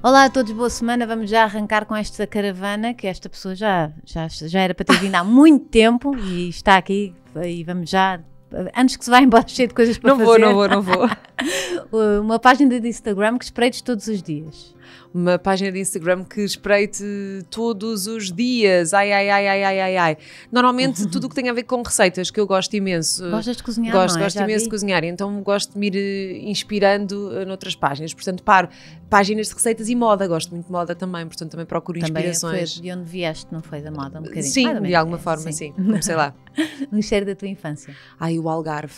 Olá a todos, boa semana. Vamos já arrancar com esta caravana que esta pessoa já, já, já era para ter vindo há muito tempo e está aqui e vamos já. Antes que se vá embora cheio de coisas para não fazer. Não vou, não vou, não vou. Uma página de Instagram que espreites todos os dias. Uma página de Instagram que espreite todos os dias. Ai, ai, ai, ai, ai, ai, ai. Normalmente tudo o que tem a ver com receitas, que eu gosto imenso. Gostas de cozinhar? Gosto, não, é? gosto imenso vi. de cozinhar. Então gosto de me ir eh, inspirando eh, noutras páginas. Portanto, paro páginas de receitas e moda. Gosto muito de moda também, portanto também procuro também inspirações. Foi de onde vieste, não foi da moda? Um bocadinho. Sim, ah, de alguma é, forma, sim. sim. Sei lá. Um cheiro da tua infância. Ai, o Algarve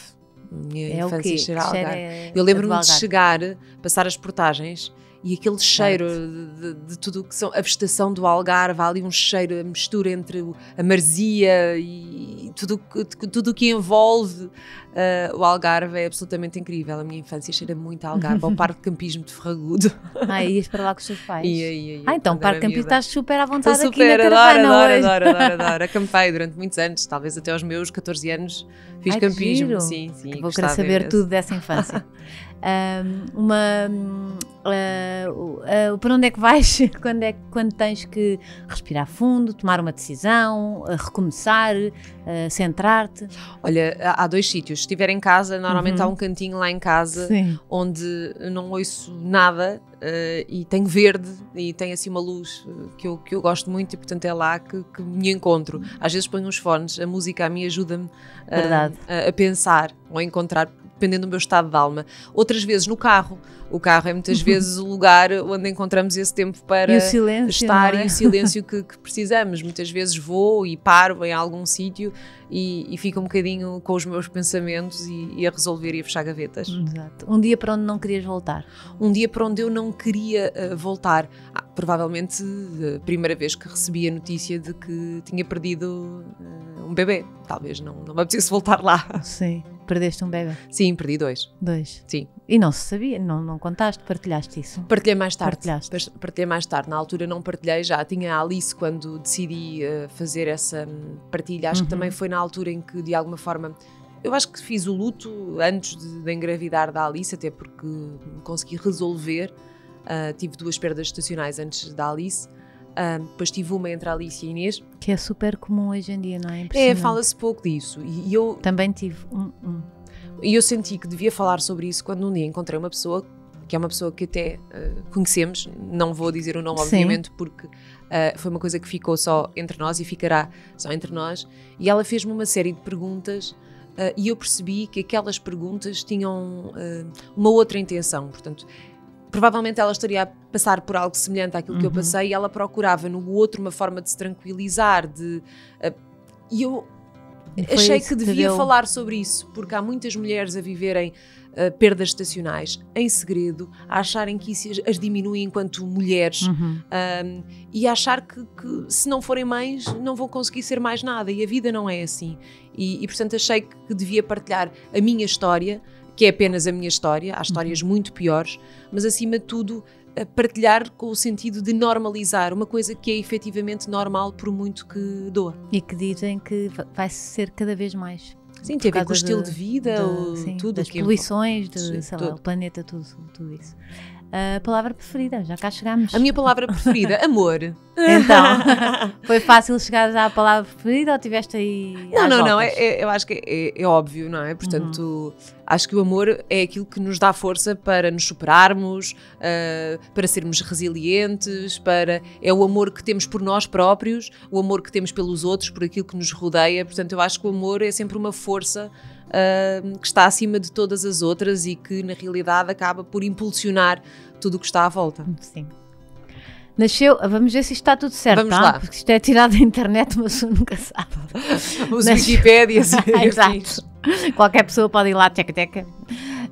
minha é infância cheira a Algarve. Eu lembro-me de chegar, passar as portagens e aquele cheiro de, de, tudo que são a vegetação do Algarve, há ali um cheiro, a mistura entre a marzia e tudo o que envolve Uh, o Algarve é absolutamente incrível. A minha infância cheira muito a Algarve, ao Parque de Campismo de Ferragudo. Ah, ias para lá com os seus pais? Ia, ia, ia. Ah, então, Parque de Campismo estás super à vontade Estou super, aqui na adoro, adoro, adoro, adoro, adoro. Acampei durante muitos anos, talvez até aos meus 14 anos fiz Ai, campismo. Sim, sim. Vou querer saber tudo dessa infância. uma. Uh, ah, uh, ah, para onde é que vais quando, é, quando tens que respirar fundo, tomar uma decisão, ah, recomeçar, centrar-te? Olha, há dois sítios. Se estiver em casa, normalmente uhum. há um cantinho lá em casa Sim. onde não ouço nada e tem verde e tem assim uma luz que eu, que eu gosto muito e portanto é lá que, que me encontro. Às vezes ponho uns fones, a música a mim ajuda-me a, a, a pensar ou a encontrar dependendo do meu estado de alma. Outras vezes no carro. O carro é muitas uhum. vezes o lugar onde encontramos esse tempo para e silêncio, estar é? e o silêncio que, que, precisamos. Muitas vezes vou e paro em algum sítio e, e fico um bocadinho com os meus pensamentos e, e, a resolver e a fechar gavetas. Exato. Um dia para onde não querias voltar? Um dia para onde eu não queria uh, voltar. Ah, provavelmente eh, a primeira vez que recebi a notícia de que tinha perdido uh, um bebê. Talvez não, não me apetecesse voltar lá. Sim. Perdeste um bebê? Sim, perdi dois. Dois? Sim. E não se sabia, não, não contaste, partilhaste isso? Partilhei mais tarde. Partilhaste. Partilhei mais tarde. Na altura não partilhei, já tinha a Alice quando decidi uh, fazer essa hum, partilha. Acho uhum. que também uhum. foi na altura em que, de alguma forma, eu acho que fiz o luto antes de, de engravidar da Alice, até porque consegui resolver. Uh, tive duas perdas estacionais antes da Alice um, ah, depois tive uma entre a Alice e a Inês. Que é super comum hoje em dia, não é? É, fala-se pouco disso. E eu, Também tive um. um. E eu senti que devia falar sobre isso quando um dia encontrei uma pessoa que é uma pessoa que até uh, conhecemos, não vou dizer o nome, Sim. obviamente, porque uh, foi uma coisa que ficou só entre nós e ficará só entre nós. E ela fez-me uma série de perguntas uh, e eu percebi que aquelas perguntas tinham uma outra intenção. Portanto, provavelmente ela estaria a passar por algo semelhante àquilo uhum. que eu uhum. passei e ela procurava no outro uma forma de se tranquilizar, de. Eh, e eu Foi achei que devia que falar sobre isso, porque há muitas mulheres a viverem. Uh, perdas estacionais em segredo, a acharem que isso as diminui enquanto mulheres uhum. e a achar que, que, se não forem mães não vão conseguir ser mais nada e a vida não é assim. E, e portanto achei que devia partilhar a minha história que é apenas a minha história, há histórias uhum. muito piores, mas acima de tudo partilhar com o sentido de normalizar uma coisa que é efetivamente normal por muito que doa. E que dizem que vai ser cada vez mais. Sim, tem a ver com o estilo de, de vida, de, sim, tudo. as é poluições, de, sei lá, o planeta, tudo, tudo isso a palavra preferida, já cá chegámos. A minha palavra preferida, amor. Então, foi fácil chegar à palavra preferida ou tiveste aí. Não, não, voltas? não, é, é, eu acho que é, é, óbvio, não é? Portanto, uhum. acho que o amor é aquilo que nos dá força para nos superarmos, uh, para sermos resilientes, para. É o amor que temos por nós próprios, o amor que temos pelos outros, por aquilo que nos rodeia. Portanto, eu acho que o amor é sempre uma força uh, que está acima de todas as outras e que, na realidade, acaba por impulsionar tudo o que está à volta. Sim. Nasceu, vamos ver se isto está tudo certo. Vamos tá? lá. Porque isto é tirado da internet, mas eu nunca sabe. Os Wikipedias, Wikipédias. Exato. Qualquer pessoa pode ir lá, teca-teca. Uh,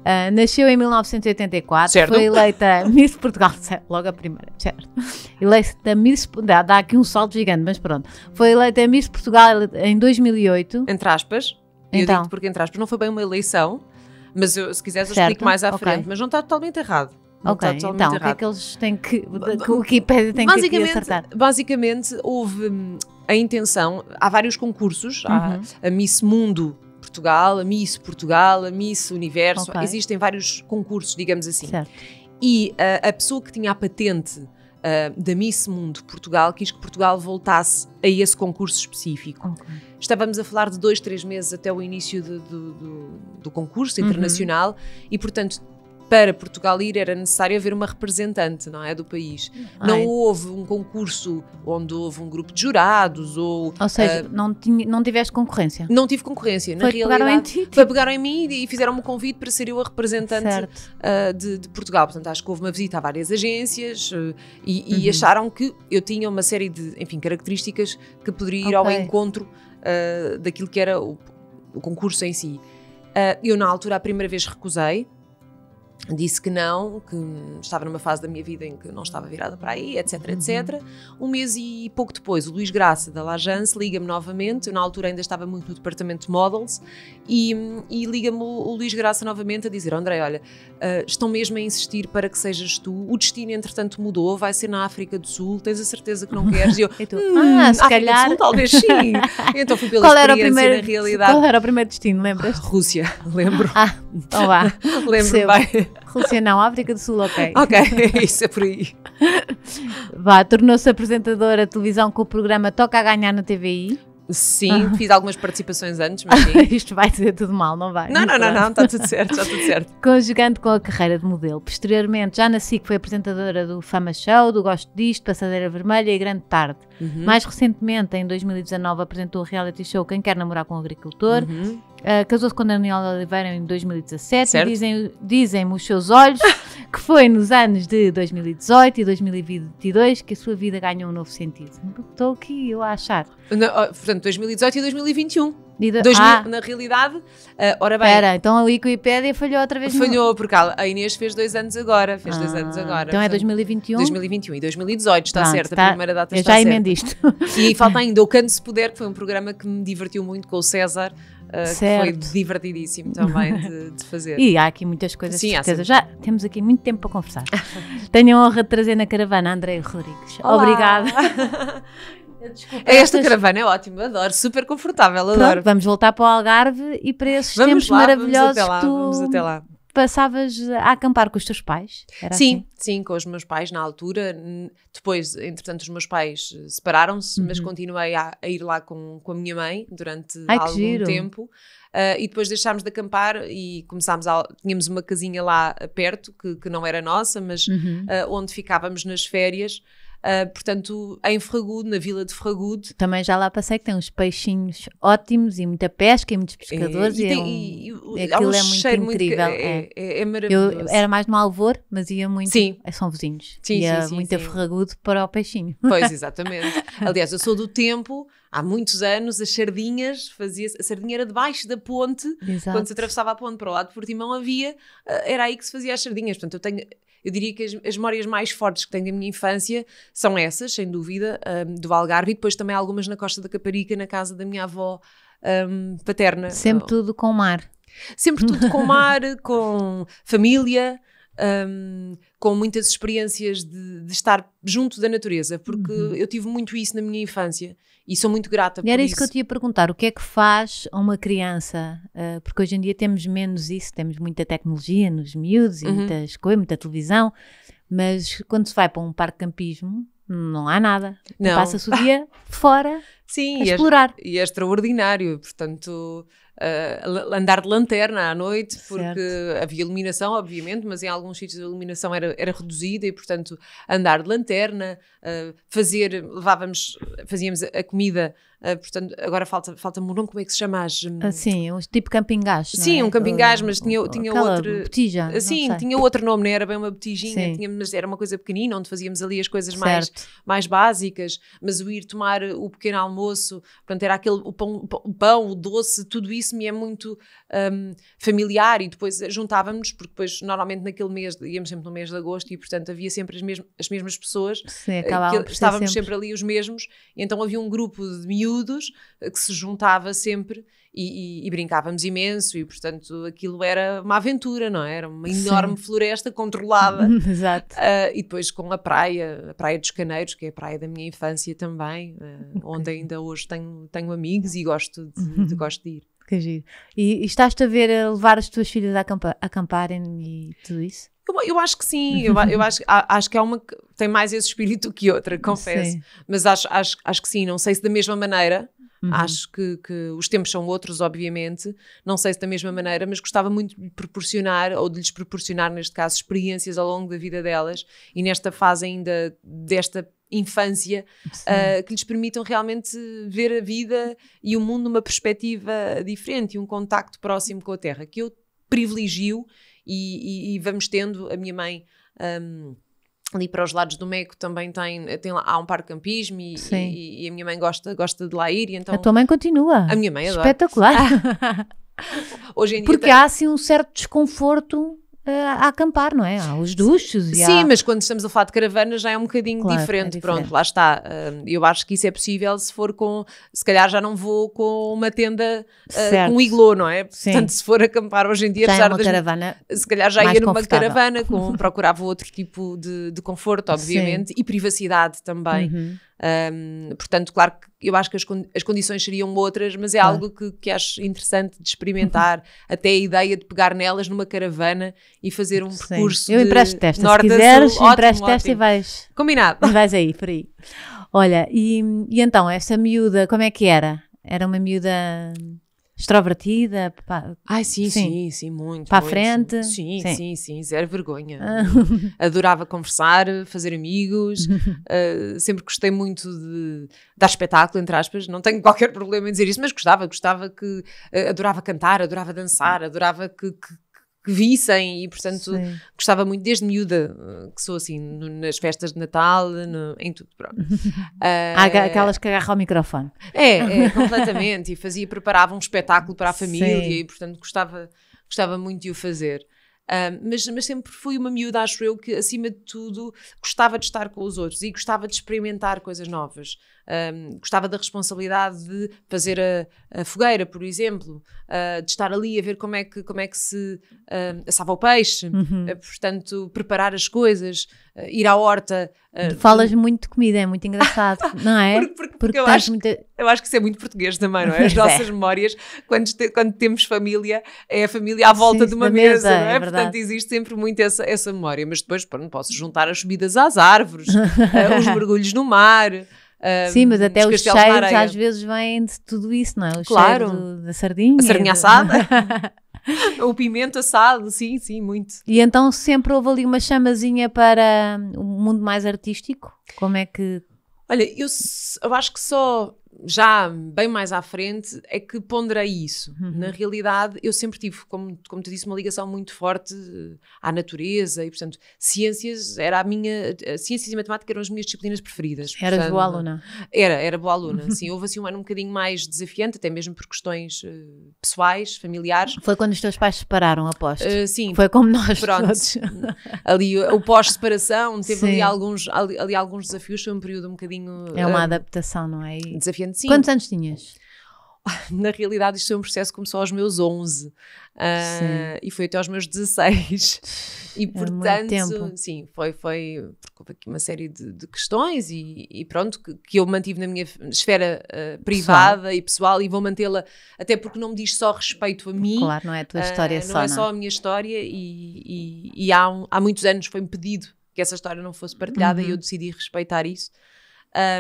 ah, nasceu em 1984, certo. foi eleita Miss Portugal, logo a primeira, certo? Eleita Miss, dá, dá aqui um salto gigante, mas pronto. Foi eleita Miss Portugal em 2008. Entre aspas. E então. eu porque, entraste, não foi bem uma eleição, mas eu, se quiseres eu certo. explico mais à okay. frente, mas não está totalmente errado. Não ok, então errado. o que é que eles têm que. que o Wikipedia tem que acertar? Basicamente, houve hum, a intenção, há vários concursos, uhum. há a Miss Mundo Portugal, a Miss Portugal, a Miss Universo, okay. existem vários concursos, digamos assim. Certo. E a, eh, a pessoa que tinha a patente uh, da Miss Mundo Portugal quis que Portugal voltasse a esse concurso específico. Okay. Estávamos a falar de dois, três meses até o início de, do, do, do, concurso uhum. internacional uhum. e, portanto, para Portugal ir era necessário haver uma representante, não é, do país. Uhum. Ai. Não houve um concurso onde houve um grupo de jurados ou... Ou seja, uh, não, tinha, não tiveste concorrência? Não tive concorrência, foi na realidade. Pegaram em ti, foi tipo. pegaram em mim e, fizeram-me um convite para ser eu a representante uh, de, de, Portugal. Portanto, acho que houve uma visita a várias agências uh, e, e uhum. acharam que eu tinha uma série de, enfim, características que poderia ir okay. ao encontro ah, daquilo que era o, o concurso em si. Uh, eu, na altura, a primeira vez recusei, disse que não, que estava numa fase da minha vida em que não estava virada para aí, etc, uhum. etc. Um mês e pouco depois, o Luís Graça, da Lajance, liga-me novamente, eu na altura ainda estava muito no departamento de models, e, e liga-me o, Luís Graça novamente a dizer, André, olha, uh, estão mesmo a insistir para que sejas tu, o destino entretanto mudou, vai ser na África do Sul, tens a certeza que não queres? E eu, tu, hum, ah, se África calhar... do Sul talvez sim. então fui pela qual era o primeiro, na realidade. Qual era o primeiro destino, lembras? Rússia, lembro. Ah, então vá. lembro bem. Rússia não, África do Sul, ok. Ok, é isso é por aí. Vá, tornou-se apresentadora de televisão com o programa Toca a Ganhar na TVI. Sim, ah. fiz algumas participações antes, mas sim. Isto vai ser tudo mal, não vai? Não, não, não, não, está tudo certo, está tudo certo. Conjugando com a carreira de modelo. Posteriormente, já na que foi apresentadora do Fama Show, do Gosto Disto, Passadeira Vermelha e Grande Tarde. Uhum. Mais recentemente, em 2019, apresentou o reality show Quem Quer Namorar com o Agricultor. Uhum. Uh, Casou-se com Daniel Oliveira em 2017 certo. dizem, dizem os seus olhos que foi nos anos de 2018 e 2022 que a sua vida ganhou um novo sentido. Estou aqui eu a achar. Não, portanto, 2018 e 2021. Ah. Na realidade, uh, ora bem. Espera, então a Wikipédia falhou outra vez. Falhou, no... porque a Inês fez dois anos agora. Fez ah, dois anos agora. Então é portanto, é 2021? 2021 e 2018, está Pronto, certo. a tá. primeira data está certa. Já isto. E falta ainda o Canto Se Puder, que foi um programa que me divertiu muito com o César. Eh, foi divertidíssimo também de, de, fazer. E há aqui muitas coisas, Sim, certeza. Já temos aqui muito tempo para conversar. Tenho a honra de trazer na caravana André Rodrigues. Olá. Obrigada. Desculpa, esta estas... caravana é ótima, adoro, super confortável, adoro. Pronto, vamos voltar para o Algarve e para esses vamos tempos lá, maravilhosos. Vamos até lá, tu... vamos até lá passavas a acampar com os teus pais? Era sim, assim? sim, com os meus pais na altura. Depois, entretanto, os meus pais eh, separaram-se, uhum. mas continuei a, a, ir lá com, com a minha mãe durante Ai, algum giro. tempo. Uh, e depois deixámos de acampar e começámos a, tínhamos uma casinha lá perto que, que não era nossa, mas uhum. uh, onde ficávamos nas férias Uh, portanto, em Fragudo, na vila de Fragudo. Também já lá passei que tem uns peixinhos ótimos e muita pesca e muitos pescadores. É, e, tem, é um, e, e aquilo um é muito incrível. Muito, é, é, é, é maravilhoso. Eu, era mais no Alvor, mas ia muito. Sim. É, são vizinhos. Sim, ia sim, sim, muito sim. a Fragudo para o peixinho. Pois, exatamente. Aliás, eu sou do tempo há muitos anos as sardinhas fazia a sardinha era debaixo da ponte Exato. quando se atravessava a ponte para o lado de Portimão havia ah, era aí que se fazia as sardinhas portanto eu tenho eu diria que as, as memórias mais fortes que tenho da minha infância são essas, sem dúvida, um, do Algarve e depois também algumas na Costa da Caparica, na casa da minha avó um, paterna. Sempre então, tudo com o mar. Sempre tudo com o mar, com família. Um, com muitas experiências de, de, estar junto da natureza, porque uhum. eu tive muito isso na minha infância e sou muito grata e por era isso. Era isso que eu te ia perguntar. O que é que faz a uma criança? Uh, porque hoje em dia temos menos isso. Temos muita tecnologia nos miúdos e uhum. muitas coisas, muita televisão. Mas quando se vai para um parque de campismo, não há nada. Não. Passa-se o dia fora Sim, a explorar. E é, e é extraordinário. Portanto, uh, andar de lanterna à noite, porque certo. havia iluminação, obviamente, mas em alguns sítios a iluminação era, era reduzida e, portanto, andar de lanterna, uh, fazer, levávamos, fazíamos a comida Uh, portanto, agora falta, falta-me um como é que se chama? As, hum, ah, sim, um tipo camping gás. Sim, é? um camping gás, mas ah, tinha, ou, tinha outro. Botija. Sim, tinha outro nome, não era bem uma botijinha, tinha, mas era uma coisa pequenina, onde fazíamos ali as coisas mais, mais básicas, mas o ir tomar o pequeno almoço, portanto, era aquele o pão, o, pão, o doce, tudo isso me é muito um, familiar e depois juntávamos, porque depois normalmente naquele mês, íamos sempre no mês de agosto e portanto havia sempre as, mesmas, as mesmas pessoas, sim, eh, que, estávamos sempre. sempre ali os mesmos, então havia um grupo de miúdos miúdos eh, que se juntava sempre e, e, e, brincávamos imenso e portanto aquilo era uma aventura, não é? Era uma enorme Sim. floresta controlada. Exato. Uh, e depois com a praia, a Praia dos Caneiros, que é a praia da minha infância também, uh, okay. onde ainda hoje tenho, tenho amigos e gosto de, de uhum. gosto de ir. Que giro. E, e estás-te a ver a levar as tuas filhas a acampa acamparem e tudo isso? Eu, eu, acho que sim, eu, eu acho, acho que é uma tem mais esse espírito que outra, confesso. Sim. Mas acho, acho, acho que sim, não sei se da mesma maneira. Uhum. Acho que, que, os tempos são outros, obviamente, não sei se da mesma maneira, mas gostava muito de proporcionar, ou de lhes proporcionar, neste caso, experiências ao longo da vida delas e nesta fase ainda desta infância uh, que lhes permitam realmente ver a vida e o mundo numa perspectiva diferente e um contacto próximo com a terra, que eu privilegio e, e, e vamos tendo. A minha mãe. Um, ali para os lados do Meco também tem, tem lá, há um parque campismo e, e, e, a minha mãe gosta, gosta de lá ir. então, a tua mãe continua. A minha mãe adora. Espetacular. Hoje em dia Porque tem... há assim um certo desconforto a acampar, não é? Há os duchos e Sim, há... mas quando estamos a falar de caravana já é um bocadinho claro, diferente. É diferente. Pronto, lá está. Ah, eu acho que isso é possível se for com. Se calhar já não vou com uma tenda ah, certo. com iglo, não é? Sim. Portanto, se for acampar hoje em dia, já é apesar é das... caravana se calhar já ia numa caravana, com, procurava outro tipo de, de conforto, obviamente, Sim. e privacidade também. Uhum. Um, portanto, claro que eu acho que as, as condições seriam outras, mas é algo que, que acho interessante de experimentar. Uhum. até a ideia de pegar nelas numa caravana e fazer um percurso. Eu empresto testa, se quiseres, sul, empresto testa e vais. Combinado. E vais aí, por aí. Olha, e, e então, essa miúda, como é que era? Era uma miúda extrovertida. Pá, Ai, sim, sim, sim, sim muito. Para a frente. Sim, sim, sim, sim, zero vergonha. Ah. Adorava conversar, fazer amigos, uh, sempre gostei muito de dar espetáculo, entre aspas. Não tenho qualquer problema em dizer isso, mas gostava, gostava que. Uh, adorava cantar, adorava dançar, adorava que, que que vissem e, portanto, Sim. gostava muito desde miúda, eh, que sou assim, no, nas festas de Natal, no, em tudo, pronto. uh, aquelas que agarram o microfone. É, é completamente, e fazia, preparava um espetáculo para a família Sim. e, portanto, gostava, gostava muito de o fazer. Uh, mas, mas, sempre fui uma miúda, acho eu, que acima de tudo gostava de estar com os outros e gostava de experimentar coisas novas um, gostava da responsabilidade de fazer a, a fogueira, por exemplo, uh, de estar ali a ver como é que, como é que se uh, assava o peixe, uhum. uh, portanto, preparar as coisas, ah, ir à horta. Ah, falas muito de comida, é muito engraçado, não é? Porque, porque, porque, porque eu, acho, eu acho que isso é muito português também, não é? As é. nossas é. memórias, quando, te, quando temos família, é a família à volta Sim, de uma mesa, mesa, não é? é portanto, existe sempre muito essa, essa memória, mas depois, pronto, posso juntar as subidas às árvores, os mergulhos no mar. Um, Sim, mas até os cheiros às vezes vêm de tudo isso, não é? O claro. da sardinha. A sardinha do... assada. o pimento assado, sim, sim, muito. E então sempre houve ali uma chamazinha para hum, o um mundo mais artístico? Como é que. Olha, eu, eu acho que só já bem mais à frente é que ponderei isso. Uhum. Na realidade, eu sempre tive, como, como te disse, uma ligação muito forte eh, à natureza e, portanto, ciências era a minha. Eh, ciências e matemática eram as minhas disciplinas preferidas. Eras portanto, boa aluna? Era, era boa aluna. Uhum. Sim, houve assim um ano um bocadinho mais desafiante, até mesmo por questões uh, pessoais, familiares. Foi quando os teus pais se separaram, aposto. Uh, sim. Foi como nós. Pronto. Todos. Ali, o pós-separação, teve ali alguns, ali, ali, alguns desafios, foi um período um bocadinho. É uma uh, adaptação, não é? Desafiante Quantos anos tinhas? Na realidade, isto foi um processo que começou aos meus 11 uh, ah, e foi até aos meus 16. E, é portanto, tempo. sim, foi, foi houve aqui uma série de, de questões e, e pronto, que, que, eu mantive na minha esfera uh, privada pessoal. e pessoal e vou mantê-la, até porque não me diz só respeito a mim. Claro, não é a tua ah, história uh, só. É não é só a minha história e, e, e há, um, há muitos anos foi-me pedido que essa história não fosse partilhada uhum. e eu uhum. decidi respeitar isso.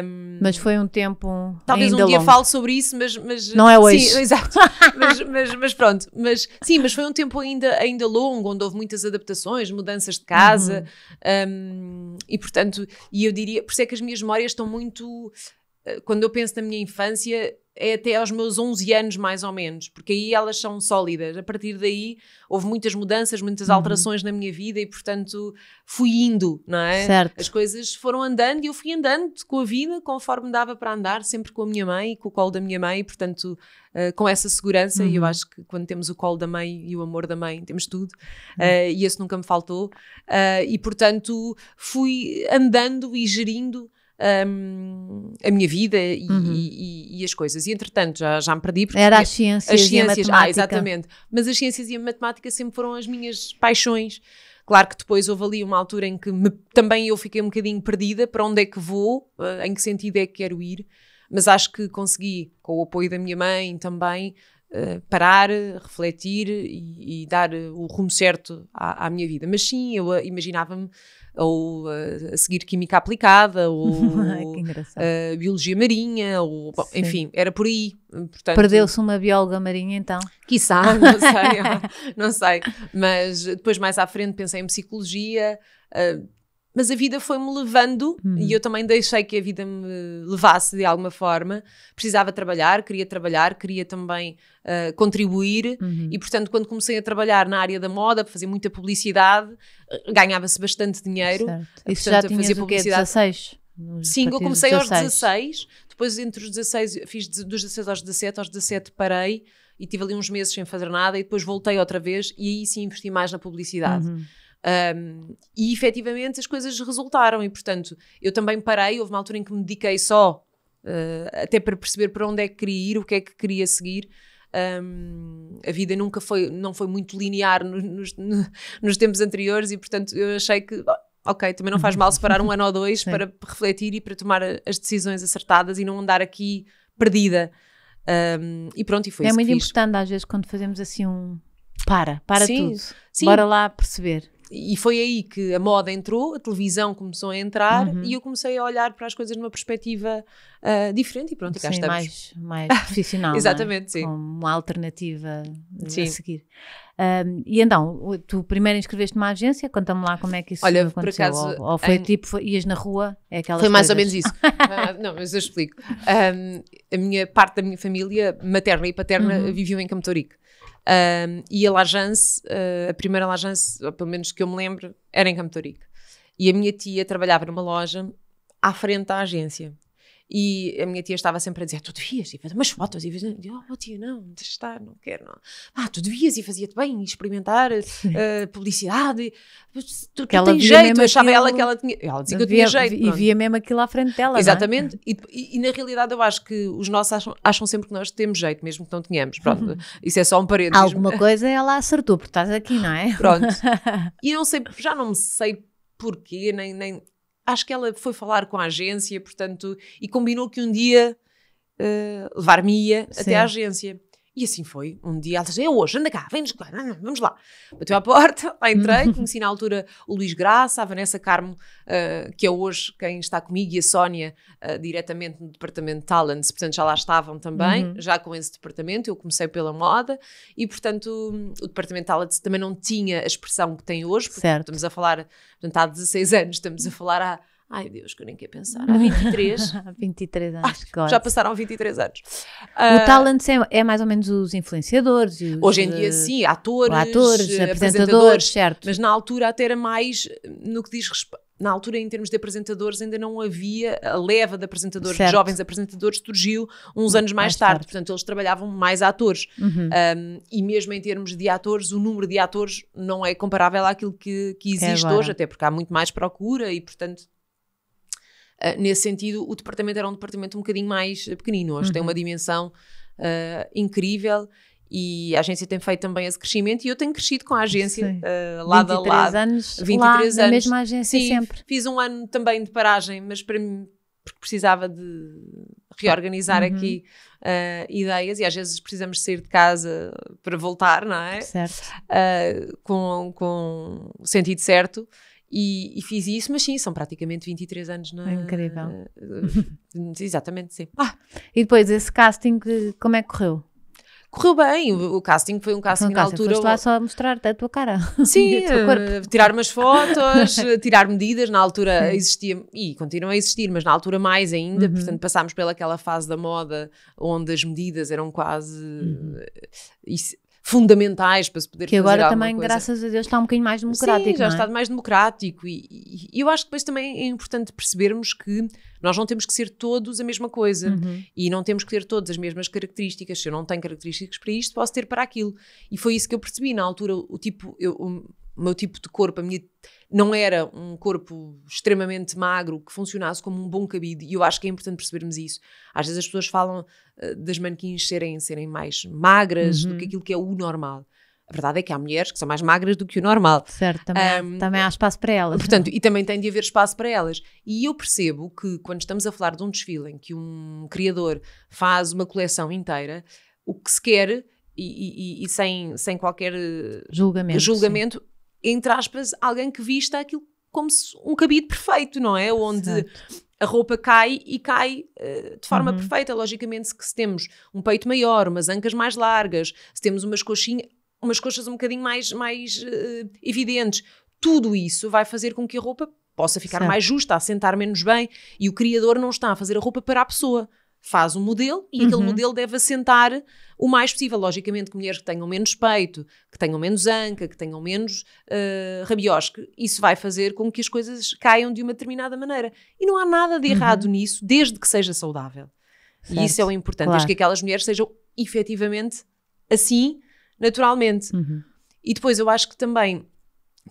Um, mas foi um tempo. Talvez um dia longo. falo sobre isso, mas. mas não é hoje. Sim, exato. mas, mas, mas, pronto. Mas, sim, mas foi um tempo ainda, ainda longo, onde houve muitas adaptações, mudanças de casa. Uhum. Um, e portanto, e eu diria. Por isso é que as minhas memórias estão muito. Eh, quando eu penso na minha infância, é até aos meus 11 anos, mais ou menos, porque aí elas são sólidas. A partir daí houve muitas mudanças, muitas uhum. alterações uhum. na minha vida e, portanto, fui indo, não é? Certo. As coisas foram andando e eu fui andando com a vida conforme dava para andar, sempre com a minha mãe, com o colo da minha mãe, e, portanto, uh, com essa segurança. Uhum. E eu uhum. acho que quando temos o colo da mãe e o amor da mãe, temos tudo. Uhum. Uh, e esse nunca me faltou. Uh, e, portanto, fui andando e gerindo. Um, ehm, a minha vida e, uhum. e, e, as coisas. E entretanto já, já me perdi. Porque Era as ciências, as ciências e a ah, matemática. Ah, exatamente. Mas as ciências e a matemática sempre foram as minhas paixões. Claro que depois houve ali uma altura em que me, também eu fiquei um bocadinho perdida para onde é que vou, ah, em que sentido é que quero ir, mas acho que consegui, com o apoio da minha mãe também, ah, parar, refletir e, e, dar o rumo certo à, à minha vida. Mas sim, eu imaginava-me ou uh, a seguir Química Aplicada, ou uh, Biologia Marinha, ou bom, enfim, era por aí. Perdeu-se uma bióloga marinha então? Quiçá, não sei, não sei. Mas depois mais à frente pensei em Psicologia, uh, mas a vida foi-me levando hum. e uhum. eu também deixei que a vida me levasse de alguma forma. Precisava trabalhar, queria trabalhar, queria também uh, contribuir uhum. e, portanto, quando comecei a trabalhar na área da moda, fazer muita publicidade, ah, ganhava-se bastante dinheiro. Certo. E ah, portanto, já fazia publicidade. O 16? Sim, eu comecei 16. aos 16, depois entre os 16, fiz dos 16 aos 17, aos 17 parei e tive ali uns meses sem fazer nada e depois voltei outra vez e aí sim investi mais na publicidade. Uhum. Um, e efetivamente as coisas resultaram, e portanto eu também parei. Houve uma altura em que me dediquei só, uh, até para perceber para onde é que queria ir, o que é que queria seguir. Um, a vida nunca foi, não foi muito linear nos, nos tempos anteriores, e portanto eu achei que ok, também não faz mal separar um ano ou dois Sim. para refletir e para tomar as decisões acertadas e não andar aqui perdida. Um, e pronto, e foi é isso. É muito importante às vezes quando fazemos assim um para, para Sim. tudo. Sim. Bora lá perceber e foi aí que a moda entrou, a televisão começou a entrar uhum. e eu comecei a olhar para as coisas numa perspectiva uh, diferente e pronto, sim, cá estamos. Mais, mais profissional. É? Exatamente, é? sim. uma alternativa sim. a seguir. Um, e então, tu primeiro inscreveste numa agência, conta-me lá como é que isso Olha, aconteceu. Acaso, ou, ou, foi em... tipo, foi, ias na rua? É aquela foi mais coisas. ou menos isso. Ah, não, mas eu explico. Um, a minha parte da minha família, materna e paterna, uhum. viviam em Campo um, e a Lajance, uh, a primeira Lajance, pelo menos que eu me lembro, era em Campo E a minha tia trabalhava numa loja à frente da agência. E a minha tia estava sempre a dizer: Tu devias ir fazer umas fotos. E eu dizia: oh, oh, tia, não, testar não quero, não. Ah, tu devias e fazia-te bem, experimentar uh, publicidade. Tu, tu tens jeito. Eu achava aquilo, ela que ela tinha. Ela dizia que eu tinha jeito. E via mesmo aquilo à frente dela. É? Exatamente. É? E, e, e, na realidade eu acho que os nossos acham, acham, sempre que nós temos jeito, mesmo que não tenhamos. Pronto, uhum. isso é só um parênteses. Alguma coisa ela acertou, porque estás aqui, não é? Pronto. E eu não sei, já não me sei porquê, nem, nem acho que ela foi falar com a agência, portanto, e combinou que um dia uh, levar-me-ia até a agência. E assim foi. Um dia ela disse: é hoje, anda cá, vem-nos vamos lá. Bateu à porta, lá entrei, uhum. conheci na altura o Luís Graça, a Vanessa Carmo, uh, que é hoje quem está comigo, e a Sónia, uh, diretamente no departamento de Talents, portanto já lá estavam também, uhum. já com esse departamento. Eu comecei pela moda e, portanto, o departamento de Talents também não tinha a expressão que tem hoje, porque certo. estamos a falar, portanto, há 16 anos, estamos a falar há Ai Deus, que eu nem quer pensar. Há 23. 23 anos, ah, Já passaram 23 anos. O uh, talent é, é, mais ou menos os influenciadores. Os, hoje em dia, eh, sim, atores, atores eh, apresentadores, apresentadores, certo. Mas na altura até era mais eh, no que diz respeito. Na altura, em termos de apresentadores, ainda não havia a leva de apresentadores, certo. de jovens apresentadores, surgiu uns anos mais, mais tarde. tarde. Portanto, eles trabalhavam mais atores. Uhum. Um, e mesmo em termos de atores, o número de atores não é comparável àquilo que, que é existe é hoje, até porque há muito mais procura e, portanto, ah, nesse sentido, o departamento era um departamento um bocadinho mais pequenino. Hoje uhum. tem uma dimensão uh, incrível e a agência tem feito também esse crescimento e eu tenho crescido com a agência uh, lado a lado. Anos, 23 lá, anos. Na mesma agência Sim, sempre. Fiz um ano também de paragem, mas para mim porque precisava de reorganizar uhum. aqui uh, ideias e às vezes precisamos sair de casa para voltar, não é? Certo. Uh, com, com o sentido certo. E, e, fiz isso, mas sim, são praticamente 23 anos na. É incrível. exatamente, sim. Ah, e depois, esse casting, como é que correu? Correu bem, o, casting foi um casting, foi um na altura. Foste lá só a mostrar a tua cara. Sim, uh, tirar umas fotos, tirar medidas. Na altura existia, e continua a existir, mas na altura mais ainda. Uhum. Portanto, passámos pelaquela fase da moda onde as medidas eram quase. Uhum. Eh, isso, fundamentais para se poder que fazer agora também coisa. graças a Deus está um bocadinho mais democrático Sim, já é? está mais democrático e, e, eu acho que depois também é importante percebermos que nós não temos que ser todos a mesma coisa uhum. e não temos que ter todas as mesmas características se eu não tenho características para isto posso ter para aquilo e foi isso que eu percebi na altura o tipo eu, o meu tipo de corpo a minha não era um corpo extremamente magro que funcionasse como um bom cabide, e eu acho que é importante percebermos isso. Às vezes as pessoas falam uh, das manequins serem, serem mais magras uhum. do que uhum. aquilo que é o normal. A verdade é que há mulheres que são mais magras do que o normal. Certo, também, um, também há espaço para elas. Portanto, é? e também tem de haver espaço para elas. E eu percebo que quando estamos a falar de um desfile em que um criador faz uma coleção inteira, o que se quer e, e, e sem, sem qualquer eh, julgamento, julgamento entre aspas, alguém que vista aquilo como se um cabide perfeito, não é? Onde certo. a roupa cai e cai uh, de forma uhum. perfeita. Logicamente, se temos um peito maior, umas ancas mais largas, se temos umas coxinhas, umas coxas um bocadinho mais, mais uh, evidentes, tudo isso vai fazer com que a roupa possa ficar certo. mais justa, assentar menos bem, e o criador não está a fazer a roupa para a pessoa, faz um modelo e uhum. aquele modelo deve assentar o mais possível. Logicamente, que mulheres que tenham menos peito, que tenham menos anca, que tenham menos uh, eh, rabiosque, isso vai fazer com que as coisas caiam de uma determinada maneira. E não há nada de errado uhum. nisso, desde que seja saudável. Certo. E isso é o importante, claro. desde que aquelas mulheres sejam efetivamente assim, naturalmente. Uhum. E depois eu acho que também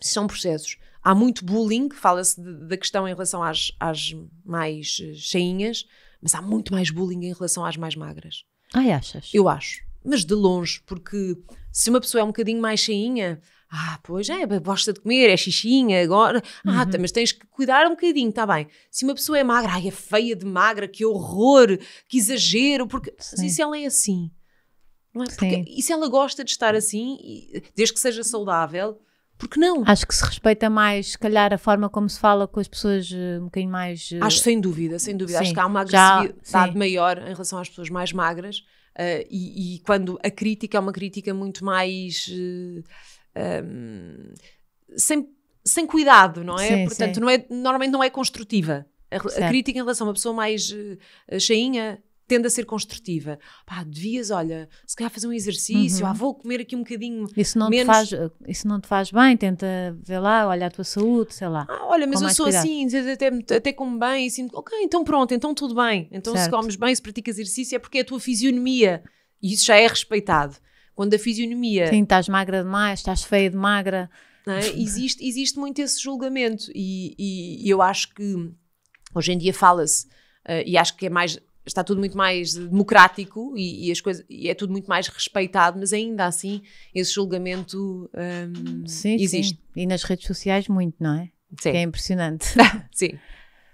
são processos. Há muito bullying, fala-se da questão em relação às, às mais eh, cheinhas mas há muito mais bullying em relação às mais magras. Ai, achas? Eu acho. Mas de longe, porque se uma pessoa é um bocadinho mais cheinha, ah, pois é, gosta de comer, é xixinha agora. Ah, uhum. tá, mas tens que cuidar um bocadinho, tá bem. Se uma pessoa é magra, ai, é feia de magra, que horror, que exagero, porque Sim. e se ela é assim? Não é? Porque, e se ela gosta de estar assim, desde que seja saudável, porque não? Acho que se respeita mais, se calhar, a forma como se fala com as pessoas eh, um bocadinho mais. Eh, Acho sem dúvida, sem dúvida. Sim, Acho que há uma agressividade já, maior em relação às pessoas mais magras uh, e, e, quando a crítica é uma crítica muito mais. Uh, um, ehm, sem, sem cuidado, não é? Sim, Portanto, sim. Não é, normalmente não é construtiva. A, a, crítica em relação a uma pessoa mais uh, cheinha tende a ser construtiva. Pá, devias, olha, se calhar fazer um exercício, uhum. ah, vou comer aqui um bocadinho isso não menos... Te faz, isso não te faz bem, tenta ver lá, olha a tua saúde, sei lá. Ah, olha, mas eu é sou cuidado. assim, até, até como bem, assim, ok, então pronto, então tudo bem. Então certo. se comes bem, se praticas exercício é porque é a tua fisionomia e isso já é respeitado. Quando a fisionomia... Sim, estás magra demais, estás feia de magra. É? Existe, existe muito esse julgamento e, e, e eu acho que hoje em dia fala-se Uh, e acho que é mais está tudo muito mais democrático e, e as coisas e é tudo muito mais respeitado, mas ainda assim esse julgamento um, sim, existe. Sim. E nas redes sociais muito, não é? Sim. Que é impressionante. Ah, sim.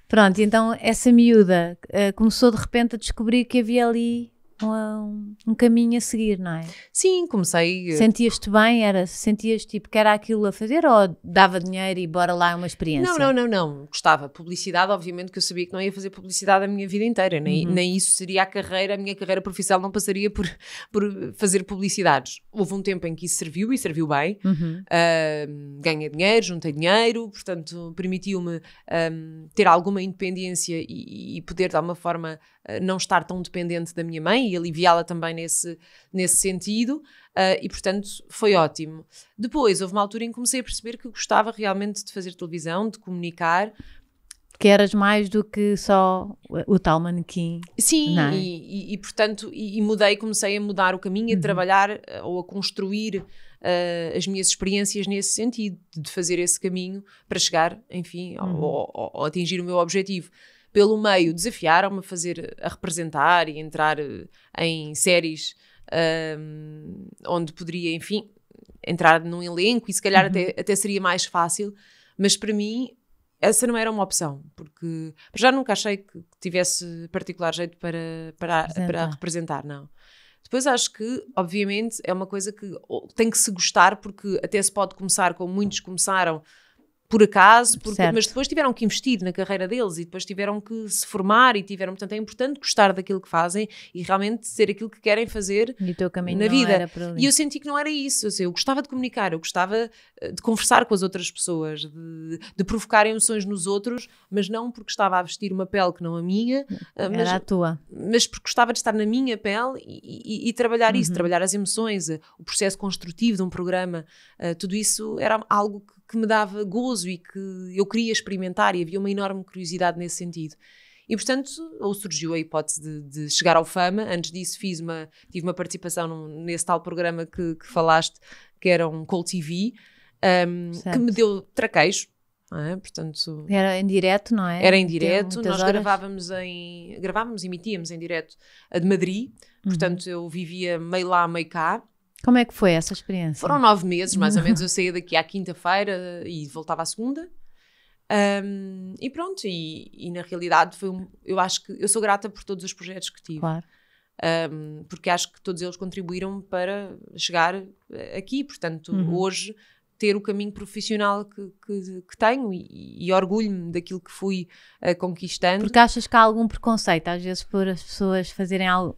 Pronto, então essa miúda uh, começou de repente a descobrir que havia ali um, um caminho a seguir, não é? Sim, comecei. Eh, Sentias-te bem? Era, sentias tipo que era aquilo a fazer ou dava dinheiro e bora lá é uma experiência? Não, não, não, não. Gostava. Publicidade, obviamente, que eu sabia que não ia fazer publicidade a minha vida inteira, nem, uhum. nem isso seria a carreira, a minha carreira profissional não passaria por, por fazer publicidades. Houve um tempo em que isso serviu e serviu bem. Uhum. Uh, ganhei dinheiro, juntei dinheiro, portanto, permitiu-me um, ter alguma independência e, e, poder, de alguma forma, eh, não estar tão dependente da minha mãe aliviá-la também nesse, nesse sentido, uh, e portanto foi ótimo. Depois houve uma altura em que comecei a perceber que gostava realmente de fazer televisão, de comunicar, que eras mais do que só o tal manequim. Sim, é? e, e, e, portanto, e, e, mudei, comecei a mudar o caminho, a uhum. trabalhar ah, ou a construir uh, as minhas experiências nesse sentido, de fazer esse caminho para chegar, enfim, uhum. ao atingir o meu objetivo pelo meio desafiaram-me a fazer, a representar e entrar eh, em séries um, onde poderia, enfim, entrar num elenco e se calhar uhum. até, até seria mais fácil, mas para mim essa não era uma opção, porque já nunca achei que tivesse particular jeito para, para, representar. para representar, não. Depois acho que, obviamente, é uma coisa que tem que se gostar, porque até se pode começar como muitos começaram por acaso, mas depois tiveram que investir na carreira deles e depois tiveram que se formar e tiveram, portanto é importante gostar daquilo que fazem e realmente ser aquilo que querem fazer na vida. E eu senti que não era isso, seja, eu gostava de comunicar, eu gostava eh, de conversar com as outras pessoas, de, de, provocar emoções nos outros, mas não porque estava a vestir uma pele que não a minha, eh, era mas, a tua. Mas porque gostava de estar na minha pele e, e, e trabalhar uhum. isso, trabalhar as emoções, eh, o processo construtivo de um programa, tudo isso era algo que que me dava gozo e que eu queria experimentar e havia uma enorme curiosidade nesse sentido. E, portanto, ou surgiu a hipótese de, de, chegar ao Fama. Antes disso, fiz uma, tive uma participação num, nesse tal programa que, que, falaste, que era um Call TV, um, que me deu traquejo. É? Portanto, era em direto, não é? Era em direto, nós gravávamos em gravávamos, emitíamos em direto de Madrid, uhum. portanto eu vivia meio lá, meio cá, como é que foi essa experiência? Foram nove meses, mais ou menos. Eu saía daqui à quinta-feira e voltava à segunda. Um, e pronto, e, e, na realidade foi um, eu acho que eu sou grata por todos os projetos que tive. Claro. Um, porque acho que todos eles contribuíram para chegar eh, aqui. Portanto, uhum. hoje ter o caminho profissional que, que, que tenho e, e orgulho-me daquilo que fui uh, conquistando. Porque achas que há algum preconceito, às vezes, por as pessoas fazerem algo,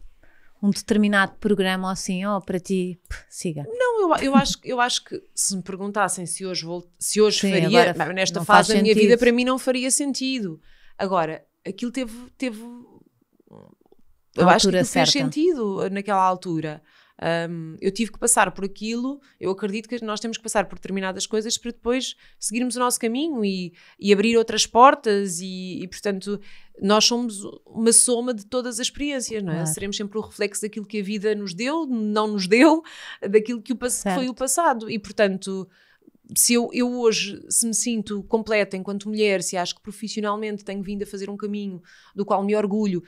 um determinado programa assim, ó, oh, para ti, pff, siga. Não, eu, eu, acho, eu acho que se me perguntassem se hoje, vou, se hoje Sim, faria, nesta fase da minha vida, para mim não faria sentido. Agora, aquilo teve, teve eu acho que fez sentido naquela altura. Um, eu tive que passar por aquilo, eu acredito que nós temos que passar por determinadas coisas para depois seguirmos o nosso caminho e, e abrir outras portas, e, e, portanto, nós somos uma soma de todas as experiências, não é? Claro. Seremos sempre o reflexo daquilo que a vida nos deu, não nos deu, daquilo que, o que foi o passado, e portanto se eu, eu, hoje se me sinto completa enquanto mulher, se acho que profissionalmente tenho vindo a fazer um caminho do qual me orgulho,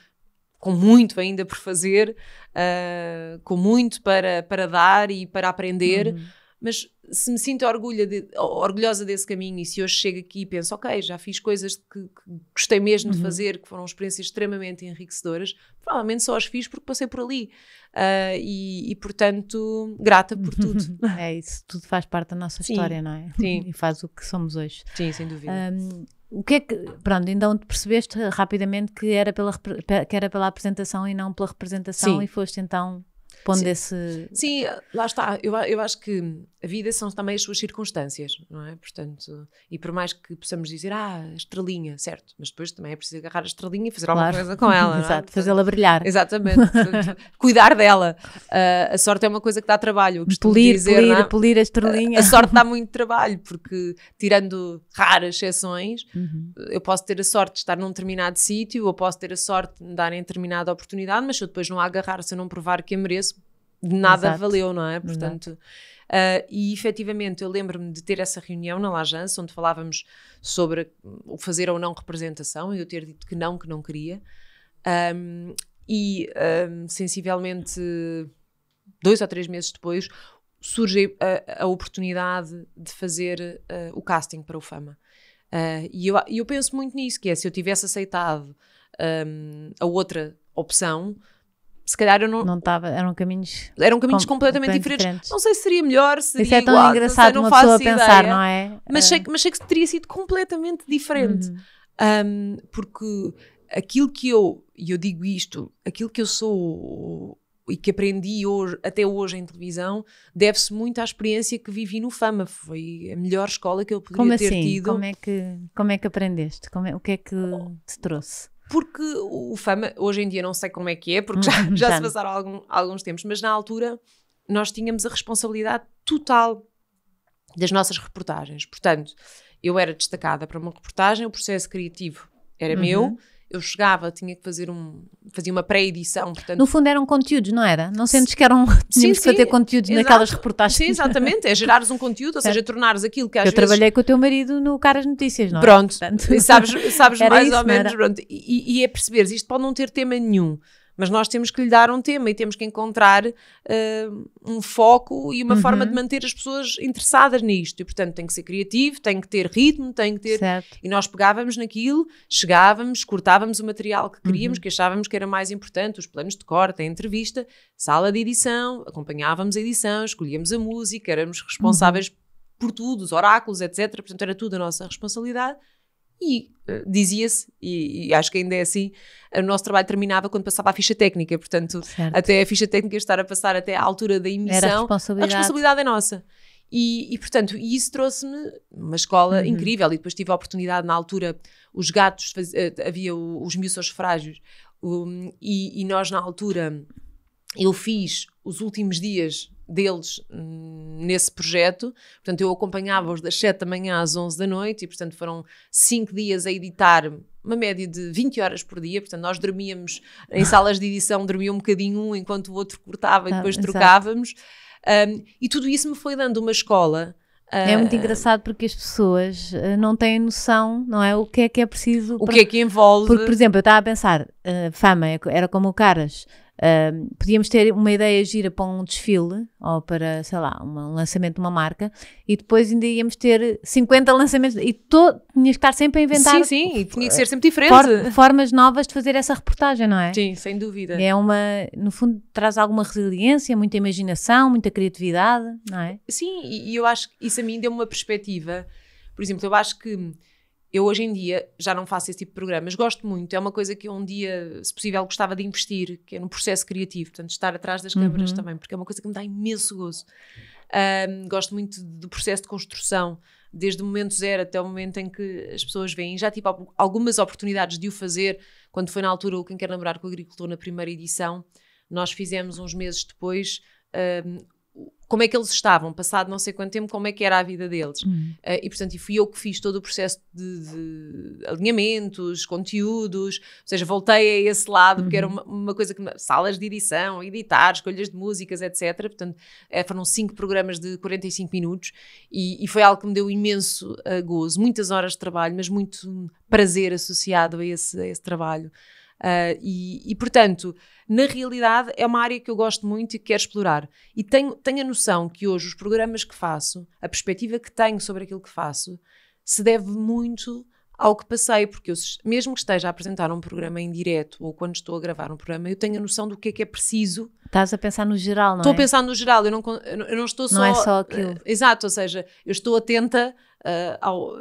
com muito ainda por fazer, uh, com muito para, para dar e para aprender, uhum. mas se me sinto orgulha de, orgulhosa desse caminho e se hoje chego aqui e penso, ok, já fiz coisas que, que gostei mesmo uhum. de fazer, que foram experiências extremamente enriquecedoras, provavelmente só as fiz porque passei por ali. Uh, e, e, portanto, grata por tudo. é isso, tudo faz parte da nossa sim, história, não é? Sim. E faz o que somos hoje. Sim, sem dúvida. Um, o que é que. Pronto, então percebeste rapidamente que era pela, que era pela apresentação e não pela representação Sim. e foste então pondo Sim. esse. Sim, lá está. Eu, eu acho que a vida são também as suas circunstâncias, não é? Portanto, e por mais que possamos dizer, ah, estrelinha, certo, mas depois também é preciso agarrar a estrelinha e fazer claro. alguma coisa com ela. É? Exato, é? fazê-la brilhar. Exatamente, portanto, cuidar dela. Uh, a sorte é uma coisa que dá trabalho. Polir, dizer, polir, é? polir a estrelinha. A, a sorte dá muito trabalho, porque tirando raras exceções, uhum. eu posso ter a sorte de estar num determinado sítio, ou posso ter a sorte de me darem determinada oportunidade, mas se eu depois não a agarrar, se eu não provar que a mereço, de nada Exato. valeu, não é? Portanto. Exato Uh, e efetivamente eu lembro-me de ter essa reunião na Lajança, onde falávamos sobre o fazer ou não representação, e eu ter dito que não, que não queria. Um, e um, sensivelmente dois ou três meses depois surge a, a oportunidade de fazer uh, o casting para o Fama. Uh, e eu, eu penso muito nisso, que é se eu tivesse aceitado um, a outra opção, se calhar eu não. Não estava, eram caminhos. Eram caminhos com, completamente diferentes. diferentes. Não sei se seria melhor, se seria Isso é tão igual, engraçado não sei, não pessoa ideia, pensar, não é? Mas, é. sei, mas sei que teria sido completamente diferente. Uhum. Um, porque aquilo que eu, e eu digo isto, aquilo que eu sou e que aprendi hoje, até hoje em televisão deve-se muito à experiência que vivi no Fama. Foi a melhor escola que eu podia como ter assim? tido. Como é que, como é que aprendeste? Como é, o que é que te trouxe? Porque o Fama, hoje em dia não sei como é que é, porque já, já se passaram algum, alguns tempos, mas na altura nós tínhamos a responsabilidade total das nossas reportagens. Portanto, eu era destacada para uma reportagem, o processo criativo era uhum. meu eu chegava, tinha que fazer um, fazia uma pré-edição. Portanto... No fundo eram conteúdos, não era? Não sentes que eram, tínhamos sim, sim, que fazer conteúdos exato. naquelas reportagens? Sim, exatamente, é gerares um conteúdo, ou seja, é. tornares aquilo que às eu vezes... trabalhei com o teu marido no Caras Notícias, não é? Pronto, portanto... sabes, sabes mais isso, ou menos, pronto, e, e é perceberes, isto pode não ter tema nenhum, mas nós temos que lhe dar um tema e temos que encontrar uh, um foco e uma uhum. forma de manter as pessoas interessadas nisto. E, portanto, tem que ser criativo, tem que ter ritmo, tem que ter. Certo. E nós pegávamos naquilo, chegávamos, cortávamos o material que queríamos, uhum. que achávamos que era mais importante, os planos de corte, a entrevista, sala de edição, acompanhávamos a edição, escolhíamos a música, éramos responsáveis. Uhum por tudo, os oráculos, etc. Portanto, era tudo a nossa responsabilidade e eh, dizia-se, e, e, acho que ainda é assim, o nosso trabalho terminava quando passava a ficha técnica, portanto, certo. até a ficha técnica estar a passar até à altura da emissão, a responsabilidade. a responsabilidade é nossa. E, e, portanto, isso trouxe-me uma escola uhum. incrível. E depois tive a oportunidade, na altura, os gatos, faz, eh, havia os miúdos frágeis, um, e, e, nós, na altura, eu fiz os últimos dias deles hum, nesse projeto. Portanto, eu acompanhava-os das 7 da manhã às 11 da noite e, portanto, foram 5 dias a editar uma média de 20 horas por dia, portanto nós dormíamos em salas de edição, dormia um bocadinho um enquanto o outro cortava e tá, depois trocávamos. Um, e tudo isso me foi dando uma escola. É muito hum, engraçado porque as pessoas eh, não têm noção, não é? O que é que é preciso. O para... que é que envolve. Porque, por exemplo, eu estava a pensar, uh, fama é era como o Caras podíamos ter uma ideia gira para um desfile ou para, sei lá, um lançamento de uma marca e depois ainda íamos ter 50 lançamentos e to, tinhas que estar sempre a inventar. Sim, sim, e tinha que eh, ser sempre diferente. For, formas novas de fazer essa reportagem, não é? Sim, sem dúvida. É uma, no fundo, traz alguma resiliência, muita imaginação, muita criatividade, não é? Sim, e eu acho que isso a mim deu uma perspectiva. Por exemplo, eu acho que eu hoje em dia já não faço esse tipo de programas, gosto muito, é uma coisa que eu um dia, se possível, gostava de investir, que é no processo criativo, portanto, estar atrás das câmaras uhum. também, porque é uma coisa que me dá imenso gozo. Um, gosto muito do processo de construção, desde o momento zero até o momento em que as pessoas veem. Já tive algumas oportunidades de o fazer, quando foi na altura o Quem Quer Namorar com o Agricultor, na primeira edição, nós fizemos uns meses depois. Um, como é que eles estavam, passado não sei quanto tempo, como é que era a vida deles. Uhum. Uh, e portanto, fui eu que fiz todo o processo de, de, alinhamentos, conteúdos, ou seja, voltei a esse lado, uhum. porque era uhum. uma, uma, coisa que. salas de edição, editar, escolhas de músicas, etc. Portanto, é, foram cinco programas de 45 minutos e, e foi algo que me deu imenso uh, gozo, muitas horas de trabalho, mas muito prazer associado a esse, a esse trabalho. Uh, e, e, portanto, na realidade, é uma área que eu gosto muito e que quero explorar. E tenho, tenho a noção que hoje os programas que faço, a perspectiva que tenho sobre aquilo que faço, se deve muito ao que passei, porque eu, mesmo que esteja a apresentar um programa em direto ou quando estou a gravar um programa, eu tenho a noção do que é que é preciso. Estás a pensar no geral, não estou é? Estou a pensar no geral, eu não, eu não estou só. Não é só aquilo. exato, ou seja, eu estou atenta uh, ao,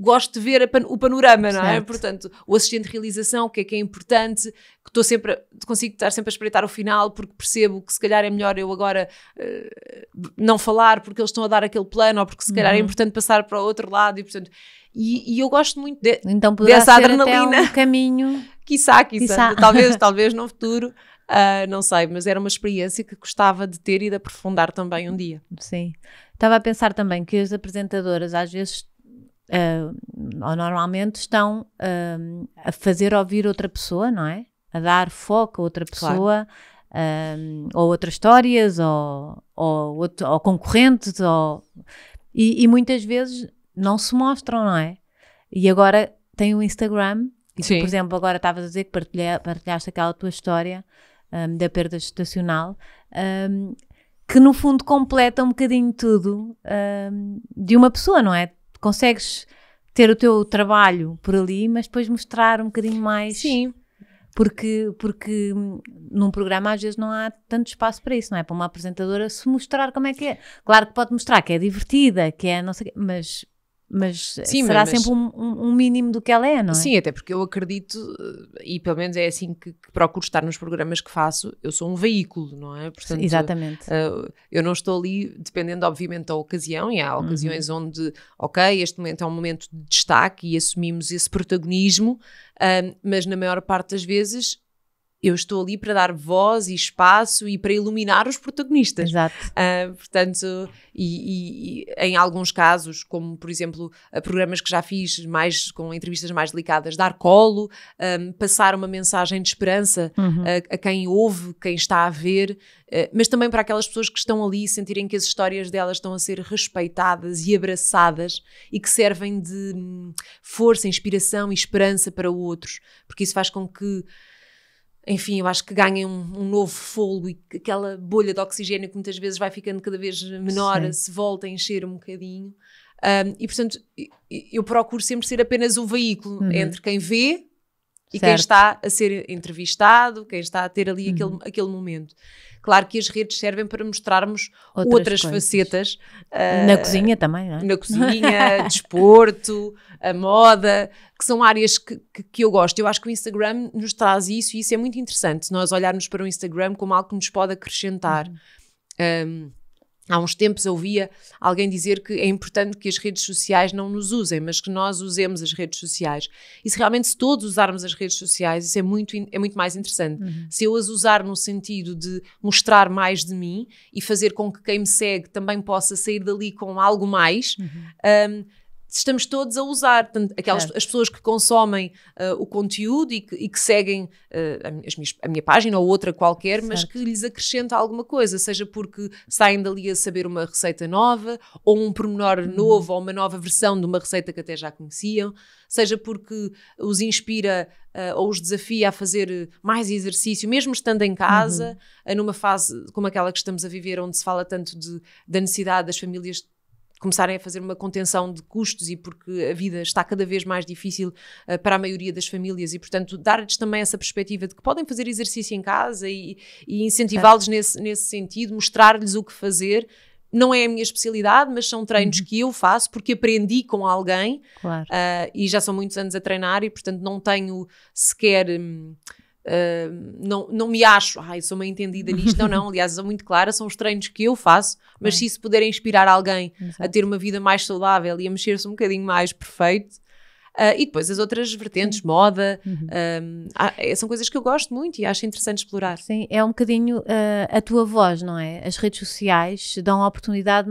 gosto de ver pan, o panorama, certo. não é? Portanto, o assistente de realização, o que é que é importante, que estou sempre, a, consigo estar sempre a espreitar o final, porque percebo que se calhar é melhor eu agora uh, não falar porque eles estão a dar aquele plano, ou porque se calhar é uhum. é importante passar para o outro lado, e portanto. E, e eu gosto muito de, então, dessa adrenalina. um caminho. Quiçá, quiçá, quiçá. Talvez, talvez no futuro. Uh, não sei, mas era uma experiência que gostava de ter e de aprofundar também um dia. Sim. Estava a pensar também que as apresentadoras às vezes uh, ou normalmente estão uh, a fazer ouvir outra pessoa, não é? A dar foco a outra pessoa, claro. Ah, ou outras histórias, ou, ou, outro, ou concorrentes, ou, e, e, muitas vezes não se mostram, não é? E agora tem o Instagram, e tu, por exemplo, agora estavas a dizer que partilha, partilhaste aquela tua história. Um, da perda gestacional, um, que no fundo completa um bocadinho tudo de uma pessoa, não é? Consegues ter o teu trabalho por ali, mas depois mostrar um bocadinho mais. Sim. Porque, porque hum, num programa às vezes não há tanto espaço para isso, não é? Para uma apresentadora se mostrar como é que é. Claro que pode mostrar que é divertida, que é não sei quê, mas mas Sim, será mas, sempre um, um, mínimo do que ela é, não é? Sim, até porque eu acredito, eh, e pelo menos é assim que, que procuro estar nos programas que faço, eu sou um veículo, não é? Portanto, Exatamente. Uh, eu não estou ali dependendo, obviamente, da ocasião, e há uhum. ocasiões uhum. onde, ok, este momento é um momento de destaque e assumimos esse protagonismo, uh, mas na maior parte das vezes eu estou ali para dar voz e espaço e para iluminar os protagonistas. Exato. Uh, portanto, e, e, e, em alguns casos, como por exemplo, programas que já fiz mais com entrevistas mais delicadas, dar colo, um, ah, passar uma mensagem de esperança uhum. a, ah, a, quem ouve, quem está a ver, uh, mas também para aquelas pessoas que estão ali e sentirem que as histórias delas estão a ser respeitadas e abraçadas e que servem de hum, força, inspiração e esperança para outros, porque isso faz com que enfim, eu acho que ganha um, um novo fôlego e aquela bolha de oxigênio que muitas vezes vai ficando cada vez menor, Sim. se volta a encher um bocadinho. Um, e portanto, eu procuro sempre ser apenas o veículo uhum. entre quem vê e certo. quem está a ser entrevistado, quem está a ter ali uhum. aquele, aquele momento. Claro que as redes servem para mostrarmos outras, outras facetas. na ah, cozinha também, não é? Na cozinha, desporto, a moda, que são áreas que, que, que, eu gosto. Eu acho que o Instagram nos traz isso e isso é muito interessante, nós olharmos para o Instagram como algo que nos pode acrescentar. Uhum. Um, Há uns tempos eu ouvia alguém dizer que é importante que as redes sociais não nos usem, mas que nós usemos as redes sociais. E se realmente se todos usarmos as redes sociais, isso é muito, é muito mais interessante. Uhum. Se eu as usar no sentido de mostrar mais de mim e fazer com que quem me segue também possa sair dali com algo mais, uhum. um, estamos todos a usar. Portanto, aquelas, é. As pessoas que consomem uh, o conteúdo e que, e que seguem uh, a, minhas, a, minha página ou outra qualquer, certo. mas que lhes acrescenta alguma coisa, seja porque saem dali a saber uma receita nova, ou um pormenor uhum. novo, ou uma nova versão de uma receita que até já conheciam, seja porque os inspira uh, ou os desafia a fazer mais exercício, mesmo estando em casa, uhum. numa fase como aquela que estamos a viver, onde se fala tanto de, da necessidade das famílias começarem a fazer uma contenção de custos e porque a vida está cada vez mais difícil uh, para a maioria das famílias e, portanto, dar-lhes também essa perspectiva de que podem fazer exercício em casa e, e incentivá-los nesse, nesse sentido, mostrar-lhes o que fazer. Não é a minha especialidade, mas são treinos uhum. que eu faço porque aprendi com alguém claro. uh, e já são muitos anos a treinar e, portanto, não tenho sequer. Hum, não, não me acho, ai, sou uma entendida nisto, não, não, aliás, sou muito clara, são os treinos que eu faço, mas se isso puder inspirar alguém Exato. a ter uma vida mais saudável e a mexer-se um bocadinho mais perfeito, Uh, e depois as outras vertentes, Sim. moda, uhum. Eh, são coisas que eu gosto muito e acho interessante explorar. Sim, é um bocadinho uh, a tua voz, não é? As redes sociais dão a oportunidade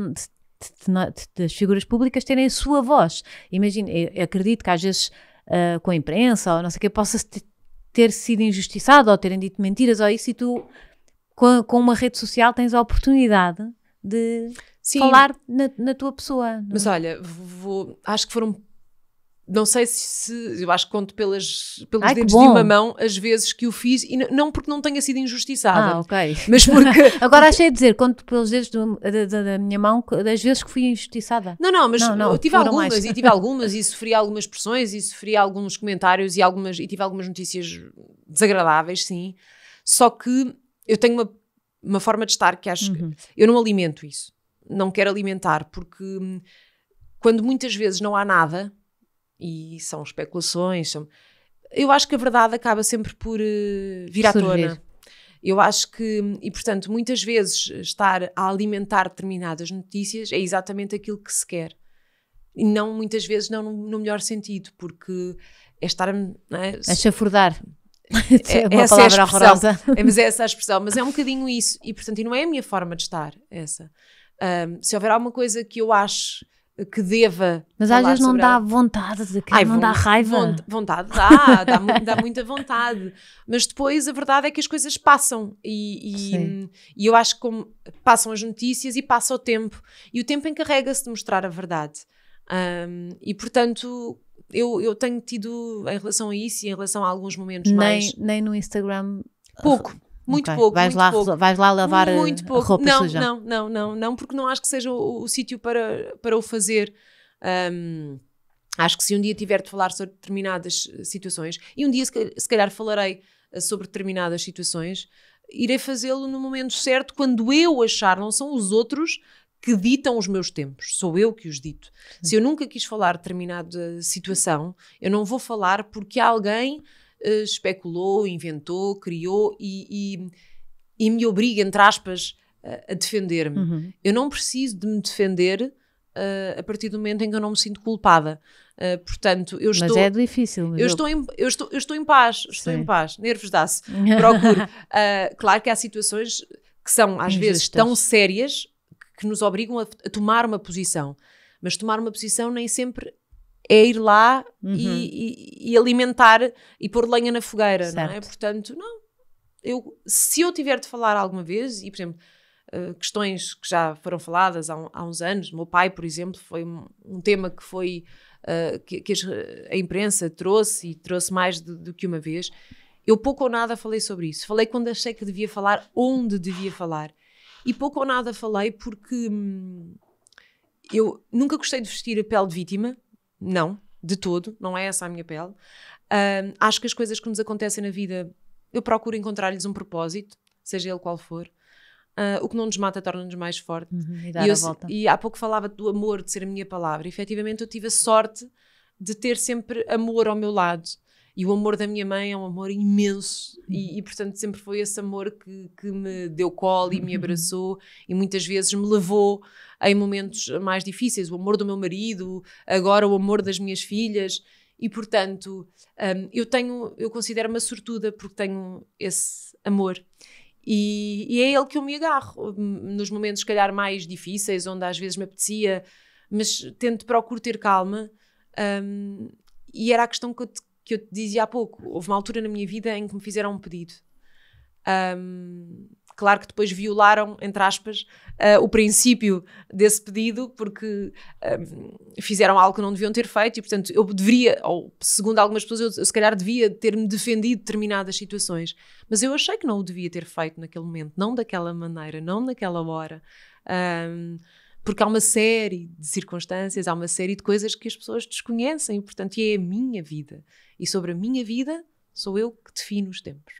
das figuras públicas terem a sua voz. Imagina, acredito que às vezes ah, com a imprensa ou não sei o que, possa ter sido injustiçado ou terem dito mentiras ou isso, e tu, com, com uma rede social, tens a oportunidade de Sim. falar na, na, tua pessoa. Mas é? olha, vou, acho que foram não sei se, se, eu acho que conto pelas, pelos Ai, dedos de uma mão as vezes que o fiz, e não porque não tenha sido injustiçada. Ah, ok. Mas porque. Agora achei a dizer, conto pelos dedos do, da, da, da, minha mão das vezes que fui injustiçada. Não, não, mas não, não, eu tive algumas, mais. e tive algumas, e sofri algumas pressões, e sofri alguns comentários, e, algumas, e tive algumas notícias desagradáveis, sim. Só que eu tenho uma, uma forma de estar que acho uhum. que. Eu não alimento isso. Não quero alimentar, porque hum, quando muitas vezes não há nada e são especulações. São... Eu acho que a verdade acaba sempre por uh, vir à tona. Eu acho que, e portanto, muitas vezes estar a alimentar determinadas notícias é exatamente aquilo que se quer. E não, muitas vezes, não no, no melhor sentido, porque é estar a. É? A chafurdar. É, é uma essa é palavra é horrorosa. É, mas é essa a expressão, mas é um bocadinho isso. E portanto, e não é a minha forma de estar, essa. Um, se houver alguma coisa que eu acho que deva. Mas às vezes não dá ela. vontade, de Ai, não dá raiva. vontade dá, dá, dá, muita vontade. Mas depois a verdade é que as coisas passam e, e, e eu acho que como, passam as notícias e passa o tempo. E o tempo encarrega-se de mostrar a verdade. Um, e portanto, eu, eu tenho tido em relação a isso e em relação a alguns momentos nem, mais. Nem no Instagram. Pouco. Muito okay. pouco. Vais, muito lá, pouco. vais lá lavar muito eh, pouco. A roupa não, suja? Não, não, não, não, porque não acho que seja o, o sítio para, para o fazer. Um, acho que se um dia tiver de falar sobre determinadas situações, e um dia se, se calhar falarei eh, sobre determinadas situações, irei fazê-lo no momento certo, quando eu achar, não são os outros que ditam os meus tempos, sou eu que os dito. Se eu nunca quis falar determinada situação, eu não vou falar porque alguém uh, especulou, inventou, criou e, e, e, me obriga, entre aspas, a, a defender-me. Uhum. Eu não preciso de me defender Uh, a partir do momento em que eu não me sinto culpada. Uh, portanto, eu estou. Mas é difícil. Mas eu, eu... Estou em, eu, estou, eu estou em paz, estou Sim. em paz. Nervos dá-se. Procuro. Uh, claro que há situações que são, às Injustas. vezes, tão sérias que nos obrigam a, a, tomar uma posição. Mas tomar uma posição nem sempre é ir lá uhum. e, e, e, alimentar e pôr lenha na fogueira, certo. não é? Portanto, não. Eu, se eu tiver de falar alguma vez, e por exemplo, uh, questões que já foram faladas há, há, uns anos, meu pai, por exemplo, foi um, um tema que foi uh, que, que, a imprensa trouxe e trouxe mais do, do que uma vez. Eu pouco ou nada falei sobre isso. Falei quando achei que devia falar, onde devia falar. E pouco ou nada falei porque hum, eu nunca gostei de vestir a pele de vítima não, de todo, não é essa a minha pele. Um, acho que as coisas que nos acontecem na vida, eu procuro encontrar-lhes um propósito, seja ele qual for. Uh, o que não nos mata torna-nos mais forte. Uhum, e, e, eu, e, há pouco falava do amor de ser a minha palavra. E, efetivamente, eu tive a sorte de ter sempre amor ao meu lado. E o amor da minha mãe é um amor imenso e, uhum. e portanto, sempre foi esse amor que, que me deu colo e me uhum. abraçou e muitas vezes me levou em momentos mais difíceis. O amor do meu marido, agora o amor das minhas filhas. E, portanto, um, eu tenho, eu considero-me sortuda porque tenho esse amor. E, e, é ele que eu me agarro hum, nos momentos, se calhar, mais difíceis, onde às vezes me apetecia, mas tento, procuro ter calma. Um, e era a questão que eu te que eu te dizia há pouco, houve uma altura na minha vida em que me fizeram um pedido. Um, claro que depois violaram, entre aspas, uh, o princípio desse pedido, porque um, fizeram algo que não deviam ter feito e, portanto, eu deveria, ou segundo algumas pessoas, eu, eu se calhar devia ter-me defendido determinadas situações, mas eu achei que não o devia ter feito naquele momento, não daquela maneira, não naquela hora. Um, porque há uma série de circunstâncias, há uma série de coisas que as pessoas desconhecem, portanto, é a minha vida. E sobre a minha vida, sou eu que defino os tempos.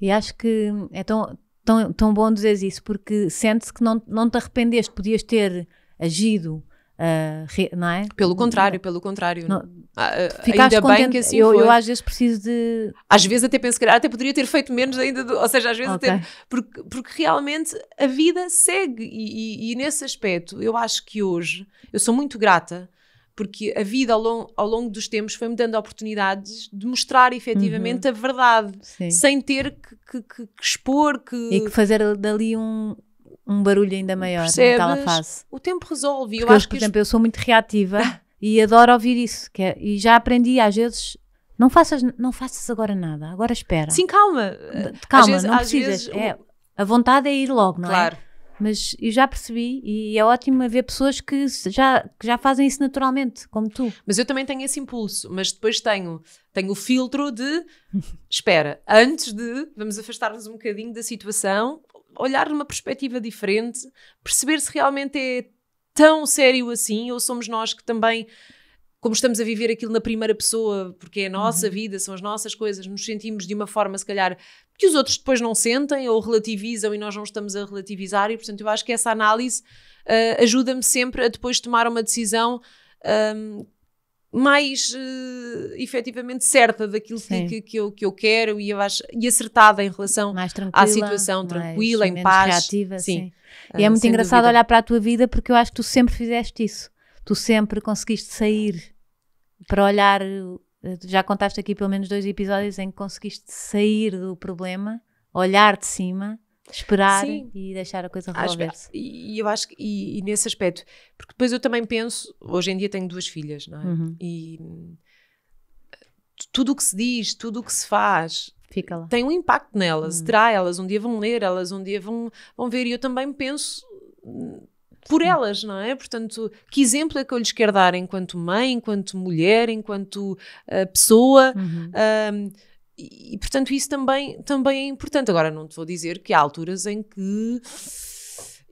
E acho que é tão, tão, tão bom dizer isso, porque sente-se que não, não te arrependeste, podias ter agido Uh, não é? Pelo contrário, pelo contrário. Não, ah, ah, ainda contente. bem que assim eu, foi. eu às vezes preciso de. Às vezes até penso que até poderia ter feito menos ainda, do, ou seja, às vezes okay. até. Porque, porque realmente a vida segue e, e, e, nesse aspecto eu acho que hoje eu sou muito grata porque a vida ao, ao longo dos tempos foi-me dando oportunidades de mostrar efetivamente uhum. a verdade, Sim. sem ter que, que, que, expor. Que... E que fazer dali um, um barulho ainda maior né, Percebes? naquela fase. O tempo resolve. Eu acho que por exemplo, eu sou muito reativa e adoro ouvir isso. Que é, e já aprendi às vezes. Não faças, não faças agora nada, agora espera. Sim, calma. Calma, Às não precisas. Vezes, é, a vontade é ir logo, não claro. é? Claro. Mas eu já percebi e é ótimo ver pessoas que já, que já fazem isso naturalmente, como tu. Mas eu também tenho esse impulso, mas depois tenho, tenho o filtro de espera, antes de vamos afastar-nos um bocadinho da situação, olhar numa perspectiva diferente, perceber se realmente é tão sério assim ou somos nós que também como estamos a viver aquilo na primeira pessoa, porque é a nossa uhum. vida, são as nossas coisas, nos sentimos de uma forma, se calhar, que os outros depois não sentem ou relativizam e nós não estamos a relativizar, e portanto eu acho que essa análise uh, ajuda-me sempre a depois tomar uma decisão um, mais uh, efetivamente certa daquilo que, que, eu, que eu quero e, eu acho, e acertada em relação à situação, tranquila, em paz. Reativa, sim. sim. Ah, e é muito engraçado dúvida. olhar para a tua vida porque eu acho que tu sempre fizeste isso. Tu sempre conseguiste sair para olhar. Eh, já contaste aqui pelo menos dois episódios em que conseguiste sair do problema, olhar de cima Esperar Sim. e deixar a coisa resolver-se. E eu acho que, e, e, nesse aspecto, porque depois eu também penso, hoje em dia tenho duas filhas, não é? Uhum. E tudo o que se diz, tudo o que se faz, tem um impacto nelas, hum. terá, elas um dia vão ler, elas um dia vão, vão ver, e eu também penso hum, por Sim. elas, não é? Portanto, que exemplo é que eu lhes quero dar enquanto mãe, enquanto mulher, enquanto uh, pessoa? Uhum. Hum, e, portanto, isso também, também é importante. Agora, não te vou dizer que há alturas em que,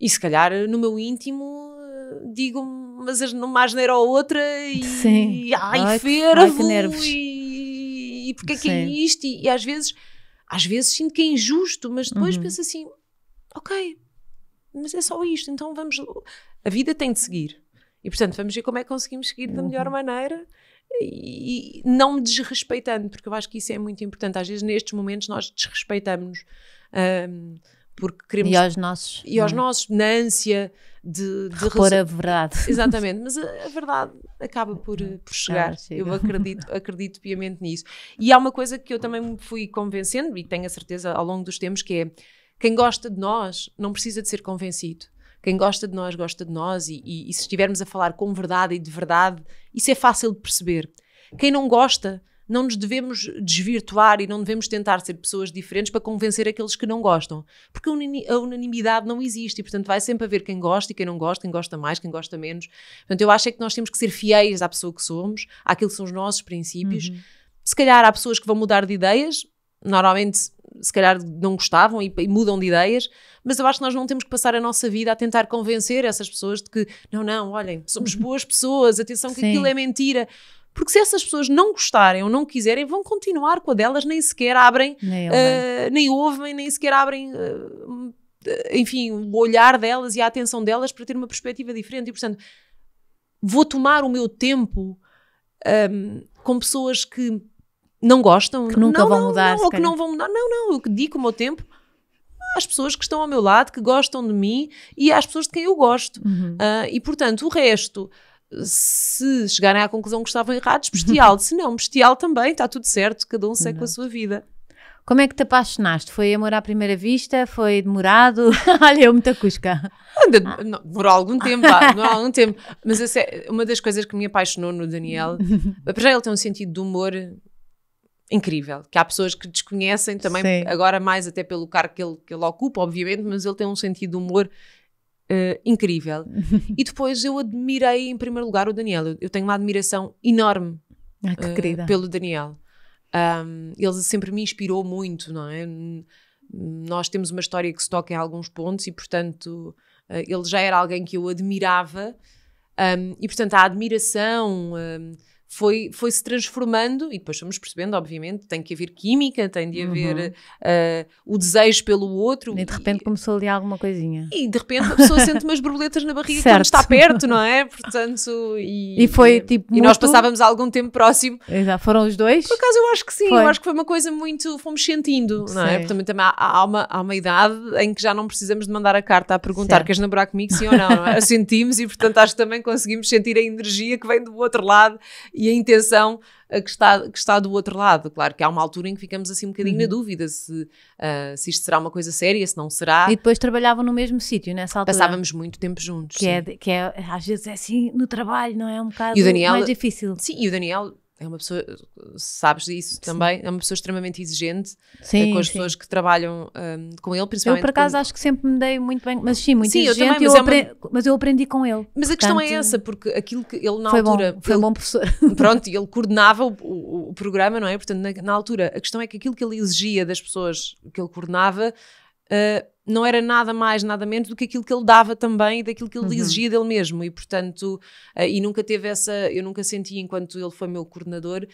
e se calhar no meu íntimo, eh, digo mas numa asneira ou outra e, Sim. e ai, ai fervo e, e porque é que é isto? E, e, às vezes, às vezes sinto que é injusto, mas depois uhum. penso assim, ok, mas é só isto, então vamos, a vida tem de seguir. E portanto, vamos ver como é que conseguimos seguir da melhor uhum. maneira e não me desrespeitando, porque eu acho que isso é muito importante. Às vezes, nestes momentos, nós desrespeitamos Um, porque queremos. E aos nossos. E aos hum. nossos, na ânsia de. de Repor a verdade. Exatamente, mas a, a verdade acaba por, por chegar. eu acredito, acredito piamente nisso. E há uma coisa que eu também me fui convencendo, e tenho a certeza ao longo dos tempos, que é quem gosta de nós não precisa de ser convencido. Quem gosta de nós, gosta de nós, e, e, e se estivermos a falar com verdade e de verdade, isso é fácil de perceber. Quem não gosta, não nos devemos desvirtuar e não devemos tentar ser pessoas diferentes para convencer aqueles que não gostam. Porque a unanimidade não existe e, portanto, vai sempre haver quem gosta e quem não gosta, quem gosta mais, quem gosta menos. Portanto, eu acho é que nós temos que ser fiéis à pessoa que somos, àqueles que são os nossos princípios. Uhum. Se calhar há pessoas que vão mudar de ideias, normalmente se calhar não gostavam e, e, mudam de ideias, mas eu acho que nós não temos que passar a nossa vida a tentar convencer essas pessoas de que não, não, olhem, somos uhum. boas pessoas, atenção que Sim. aquilo é mentira. Porque se essas pessoas não gostarem ou não quiserem, vão continuar com a delas, nem sequer abrem, nem, uh, nem ouvem, nem sequer abrem, uh, enfim, o olhar delas e a atenção delas para ter uma perspectiva diferente. E, portanto, vou tomar o meu tempo um, ehm, com pessoas que não gostam, que nunca não, vão não, mudar, não, ou que não vão mudar, não, não, eu digo o meu tempo às pessoas que estão ao meu lado, que gostam de mim e às pessoas de quem eu gosto. Uhum. Uh, e portanto, o resto, se chegarem à conclusão que estavam errados, bestial. se não, bestial também, está tudo certo, cada um segue com a sua vida. Como é que te apaixonaste? Foi amor à primeira vista? Foi demorado? Olha, eu muita cusca. Anda, ah. não, demorou algum tempo, lá, demorou algum tempo. Mas essa é uma das coisas que me apaixonou no Daniel. Apesar de ele ter um sentido de humor incrível, que há pessoas que desconhecem também, Sim. agora mais até pelo cargo que ele, que ele ocupa, obviamente, mas ele tem um sentido de humor uh, incrível. e depois eu admirei, em primeiro lugar, o Daniel. Eu tenho uma admiração enorme ah, uh, pelo Daniel. Um, ele sempre me inspirou muito, não é? Nós temos uma história que se toca em alguns pontos e, portanto, uh, ele já era alguém que eu admirava. Um, e, portanto, a admiração... Um, foi, foi se transformando e depois estamos percebendo, obviamente, tem que haver química, tem de haver uhum. uh, o desejo pelo outro. E de repente e, começou ali alguma coisinha. E de repente a pessoa sente umas borboletas na barriga certo. quando está perto, não é? Portanto, e, e foi tipo. E nós passávamos algum tempo próximo. Exato, foram os dois? Por acaso eu acho que sim, foi. eu acho que foi uma coisa muito. fomos sentindo, não é? Portanto, também há, há, uma, há uma idade em que já não precisamos de mandar a carta a perguntar certo. queres namorar comigo, sim ou não. não é? Sentimos e, portanto, acho que também conseguimos sentir a energia que vem do outro lado e a intenção eh, que está, que está do outro lado. Claro que há uma altura em que ficamos assim um bocadinho uhum. na dúvida se, uh, se isto será uma coisa séria, se não será. E depois trabalhavam no mesmo sítio nessa altura. Passávamos muito tempo juntos. Que, é, que é, às vezes é assim no trabalho, não é? Um bocado Daniel, mais difícil. Sim, e o Daniel é uma pessoa, sabes disso também, Sim. é uma pessoa extremamente exigente eh, sim, com as sim. pessoas que trabalham um, com ele, principalmente. Eu, por acaso, acho que sempre me dei muito bem, mas sim, muito sim, exigente, eu também, mas, eu, é apre... uma... mas eu aprendi com ele. Mas a questão é essa, porque aquilo que ele na foi altura. Bom, foi ele, bom professor. Pronto, ele coordenava o, o, o programa, não é? Portanto, na, na, altura, a questão é que aquilo que ele exigia das pessoas que ele coordenava. Uh, não era nada mais, nada menos do que aquilo que ele dava também e daquilo que ele uhum. exigia dele mesmo. E, portanto, uh, e nunca teve essa. Eu nunca senti, enquanto ele foi meu coordenador,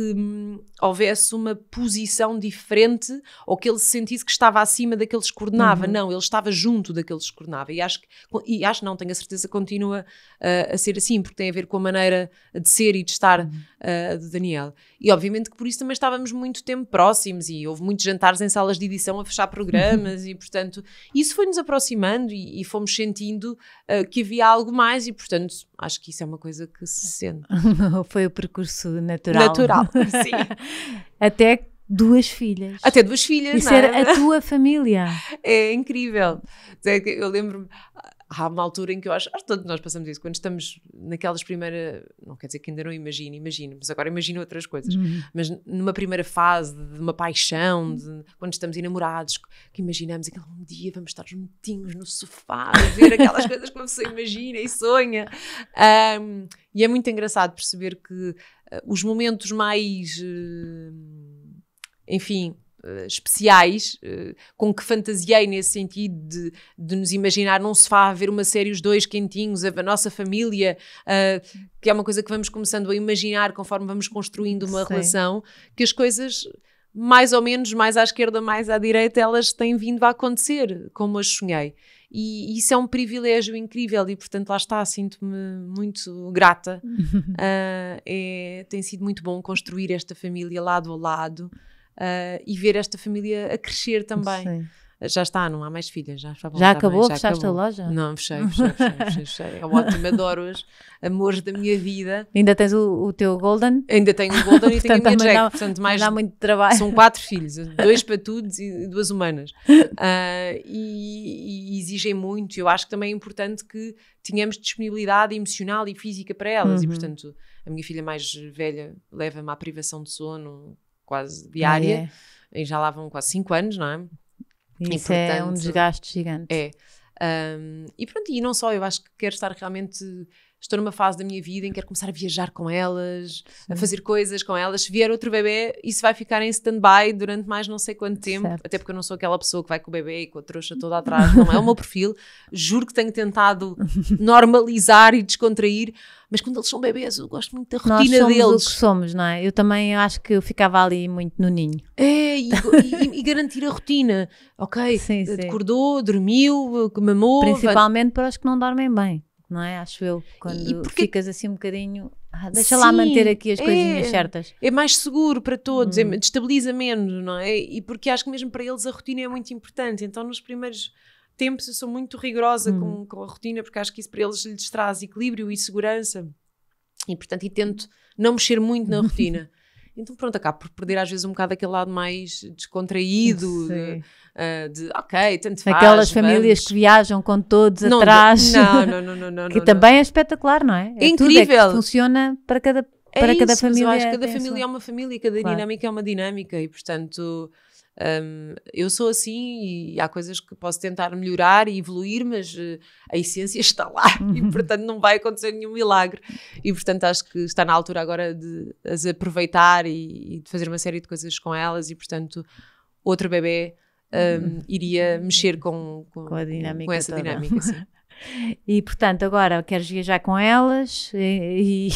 que hum, houvesse uma posição diferente ou que ele sentisse que estava acima daqueles que coordenava. Uhum. Não, ele estava junto daqueles que coordenava. E acho, que, e acho não, tenho a certeza, continua uh, a ser assim, porque tem a ver com a maneira de ser e de estar uh, de Daniel. E obviamente que por isso também estávamos muito tempo próximos e houve muitos jantares em salas de edição a fechar programas uhum. e, portanto, isso foi-nos aproximando e, e, fomos sentindo uh, que havia algo mais e, portanto, acho que isso é uma coisa que se sente. foi o percurso natural. Natural. Sim. Até duas filhas. Até duas filhas, Isso não é? era a tua família. É incrível. Eu lembro-me há uma altura em que eu acho, acho que todos nós passamos isso, quando estamos naquelas primeiras, não quer dizer que ainda não imagino, imagino, mas agora imagino outras coisas, uhum. mas numa primeira fase de uma paixão, de, quando estamos enamorados, que imaginamos aquele um dia vamos estar juntinhos no sofá, a ver aquelas coisas que uma pessoa imagina e sonha. Um, e é muito engraçado perceber que uh, os momentos mais, uh, enfim, eh, especiais uh, com que fantasiei nesse sentido de, de, nos imaginar, não se faz haver uma série os dois quentinhos, a, a nossa família, uh, que é uma coisa que vamos começando a imaginar conforme vamos construindo uma Sim. relação, que as coisas mais ou menos, mais à esquerda, mais à direita, elas têm vindo a acontecer, como as sonhei. E isso é um privilégio incrível e, portanto, lá está, sinto-me muito grata. uh, é, tem sido muito bom construir esta família lado a lado uh, e ver esta família a crescer também. Sim. Já está, não há mais filhas. Já, já, acabou? Já fechaste acabou. a loja? Não, fechei, fechei, fechei, fechei. É ótimo, adoro-as. Amores da minha vida. Ainda tens o, o teu Golden? Ainda tenho o Golden e tenho a minha Jack. Dá, portanto, mais, dá muito trabalho. São quatro filhos, dois patudos e duas humanas. Uh, e, e, exigem muito. Eu acho que também é importante que tenhamos disponibilidade emocional e física para elas. Uhum. E, portanto, a minha filha mais velha leva-me à privação de sono quase ah, é. diária, é. e já lá vão quase 5 anos, não é? Isso e, portanto, é um desgaste gigante. É. Um, e pronto, e não só, eu acho que quero estar realmente estou numa fase da minha vida em que quero começar a viajar com elas, Sim. a fazer coisas com elas. Se vier outro bebê, isso vai ficar em stand-by durante mais não sei quanto tempo, certo. até porque eu não sou aquela pessoa que vai com o bebê e com a trouxa toda atrás, não é o meu perfil. Juro que tenho tentado normalizar e descontrair, mas quando eles são bebês, eu gosto muito da rotina Nós somos deles. O que somos, não é? Eu também acho que eu ficava ali muito no ninho. É, e, e, e garantir a rotina. Ok, sim, sim. acordou, dormiu, mamou. Principalmente vai... para os que não dormem bem não é? Acho eu, quando porque... ficas assim um bocadinho. Ah, deixa Sim, lá manter aqui as é. coisinhas é, certas. É mais seguro para todos, é hum. é, destabiliza menos, não é? E porque acho que mesmo para eles a rotina é muito importante. Então, nos primeiros tempos, eu sou muito rigorosa hum. com, com a rotina, porque acho que isso para eles lhes traz equilíbrio e segurança. E, portanto, e tento não mexer muito na rotina. Então, pronto, acabo por perder às vezes um bocado aquele lado mais descontraído. De, uh, de ok, tanto faz. Aquelas famílias que viajam com todos não, atrás. Não, não, não, não, não Que não, também é espetacular, não é? é, é incrível. É funciona para cada, é para isso, cada família. eu acho que cada família é uma família e cada claro. dinâmica é uma dinâmica e, portanto. Um, eu sou assim e há coisas que posso tentar melhorar e evoluir, mas eh, a essência está lá e, uhum. portanto, não vai acontecer nenhum milagre. E, portanto, acho que está na altura agora de as aproveitar e, e de fazer uma série de coisas com elas. E, portanto, outro bebê um, uhum. iria mexer com, com, com, a dinâmica com essa toda. dinâmica. E portanto, agora queres viajar com elas e,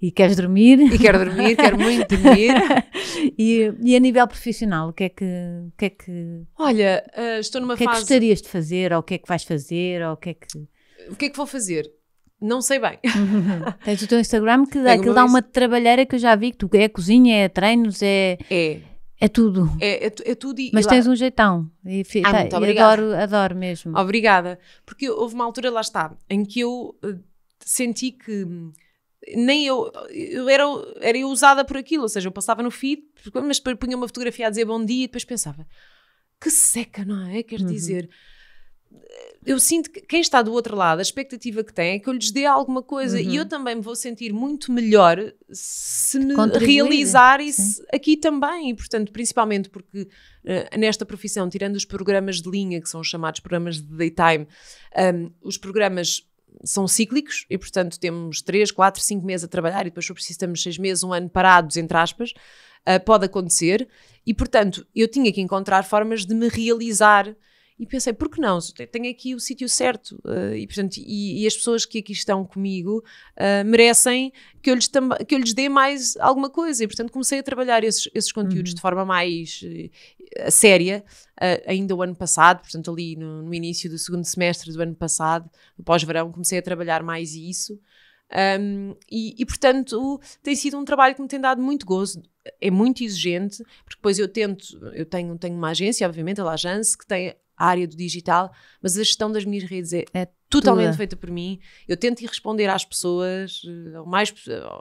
e, e, queres dormir. E quero dormir, quero muito dormir. e, e, a nível profissional, o que é que. O que, é que Olha, uh, estou numa o que fase. O que é que gostarias de fazer, ou o que é que vais fazer, ou o que é que. O que é que vou fazer? Não sei bem. Uhum. Tens o teu Instagram que dá, que dá uma trabalheira que eu já vi, que tu é cozinha, é treinos, é. É. É tudo. É, é, é tudo. E, Mas e lá... tens um jeitão. E, ah, tá, muito obrigada. Adoro, adoro mesmo. Obrigada. Porque houve uma altura, lá está, em que eu eh, senti que hum, nem eu, eu era, era usada por aquilo, ou seja, eu passava no feed, mas punha uma fotografia a dizer bom dia e depois pensava, que seca, não é? Quer uhum. dizer, eu sinto que quem está do outro lado, a expectativa que tem é que eu lhes dê alguma coisa uhum. e eu uhum. também me vou sentir muito melhor se me realizar isso aqui também. E, portanto, principalmente porque uh, nesta profissão, tirando os programas de linha, que são os chamados programas de daytime, um, ehm, os programas são cíclicos e, portanto, temos 3, 4, 5 meses a trabalhar e depois, se preciso, estamos 6 meses, um ano parados, entre aspas. Uh, pode acontecer e, portanto, eu tinha que encontrar formas de me realizar e pensei, por que não? Tenho aqui o sítio certo. Uh, e, portanto, e, e, as pessoas que aqui estão comigo uh, merecem que eu, lhes que eu lhes dê mais alguma coisa. E, portanto, comecei a trabalhar esses, esses conteúdos uhum. de forma mais uh, séria, ainda o ano passado, portanto, ali no, no, início do segundo semestre do ano passado, no pós-verão, comecei a trabalhar mais isso. Um, e, e, portanto, tem sido um trabalho que me tem dado muito gozo. É muito exigente, porque depois eu tento, eu tenho, tenho uma agência, obviamente, a Lajance, que tem a área do digital, mas a gestão das minhas redes é, é totalmente feita por mim. Eu tento ir responder às pessoas, eh, ao, mais,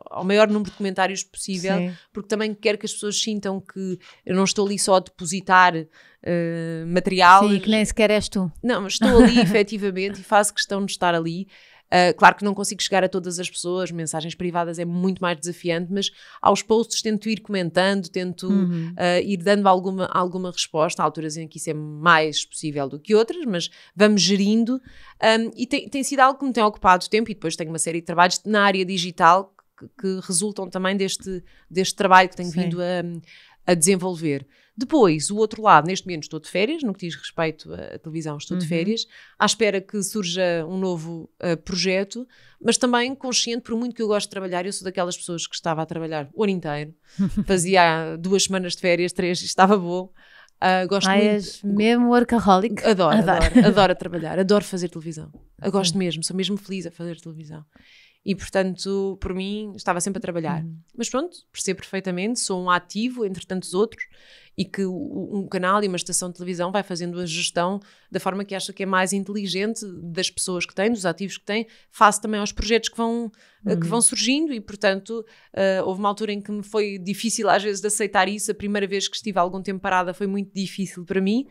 ao maior número de comentários possível, Sim. porque também quero que as pessoas sintam que eu não estou ali só a depositar uh, material. Sim, que nem sequer és tu. Não, mas estou ali efetivamente e faço questão de estar ali. Uh, claro que não consigo chegar a todas as pessoas, mensagens privadas é muito mais desafiante, mas aos posts tento ir comentando, tento uhum. uh, ir dando alguma, alguma resposta. Há alturas em que isso é mais possível do que outras, mas vamos gerindo. Um, e tem, tem sido algo que me tem ocupado tempo, e depois tenho uma série de trabalhos na área digital que, que resultam também deste, deste trabalho que tenho Sim. vindo a, a desenvolver. Depois, o outro lado, neste momento estou de férias, no que diz respeito à televisão, estou uhum. de férias, à espera que surja um novo uh, projeto, mas também consciente, por muito que eu gosto de trabalhar, eu sou daquelas pessoas que estava a trabalhar o ano inteiro, fazia duas semanas de férias, três, estava bom. Uh, gosto Ai, muito. És mesmo workaholic. Adoro, adoro, adoro, trabalhar, adoro fazer televisão. Eu gosto mesmo, sou mesmo feliz a fazer televisão. E, portanto, por mim, estava sempre a trabalhar. Uhum. Mas pronto, percebo perfeitamente, sou um ativo entre tantos outros e que um canal e uma estação de televisão vai fazendo a gestão da forma que acha que é mais inteligente das pessoas que tem, dos ativos que tem, face também aos projetos que vão, eh, uhum. que vão surgindo e, portanto, uh, houve uma altura em que me foi difícil às vezes de aceitar isso. A primeira vez que estive algum tempo parada foi muito difícil para mim,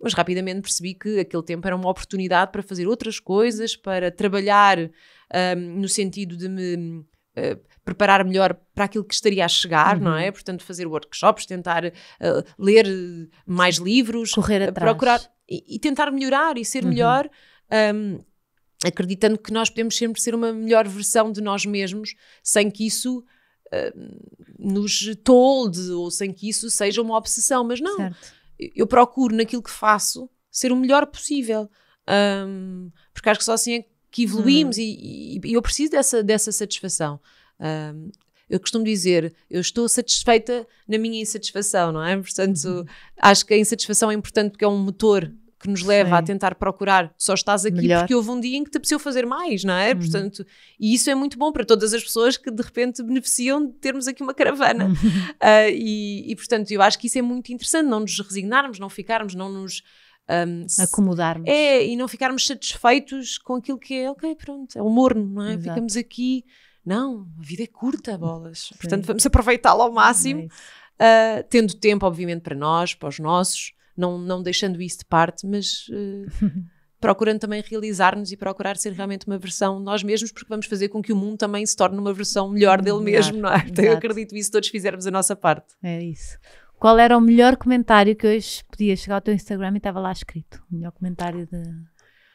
mas rapidamente percebi que aquele tempo era uma oportunidade para fazer outras coisas, para trabalhar um, no sentido de me Uh, preparar melhor para aquilo que estaria a chegar, uhum. não é? Uhum. Portanto, fazer workshops, tentar uh, ler mais livros, correr eh, atrás, procurar e, e tentar melhorar e ser uhum. melhor. Um, acreditando que nós podemos sempre ser uma melhor versão de nós mesmos, sem que isso uh, nos tolde ou sem que isso seja uma obsessão, mas não. Certo eu procuro naquilo que faço ser o melhor possível. Um, porque acho que só assim é que evoluímos uhum. e, e, eu preciso dessa, dessa satisfação. Um, eu costumo dizer, eu estou satisfeita na minha insatisfação, não é? Portanto, uhum. acho que a insatisfação é importante porque é um motor que nos leva Sim. a tentar procurar só estás aqui Melhor. porque houve um dia em que te apeteceu fazer mais, não é? Uhum. Portanto, e isso é muito bom para todas as pessoas que de repente beneficiam de termos aqui uma caravana. Uhum. Uh, e, e, portanto, eu acho que isso é muito interessante, não nos resignarmos, não ficarmos, não nos. Um, acomodarmos. É, e não ficarmos satisfeitos com aquilo que é, ok, pronto, é o morno, não é? Exato. Ficamos aqui. Não, a vida é curta, bolas. Sim. Portanto, vamos aproveitá-la ao máximo, é uh, tendo tempo, obviamente, para nós, para os nossos, não, não deixando isso de parte, mas uh, procurando também realizar-nos e procurar ser realmente uma versão nós mesmos, porque vamos fazer com que o mundo também se torne uma versão melhor dele melhor, mesmo, não é? Então eu acredito nisso, todos fizermos a nossa parte. É isso. Qual era o melhor comentário que hoje podia chegar ao teu Instagram e estava lá escrito? O melhor comentário de.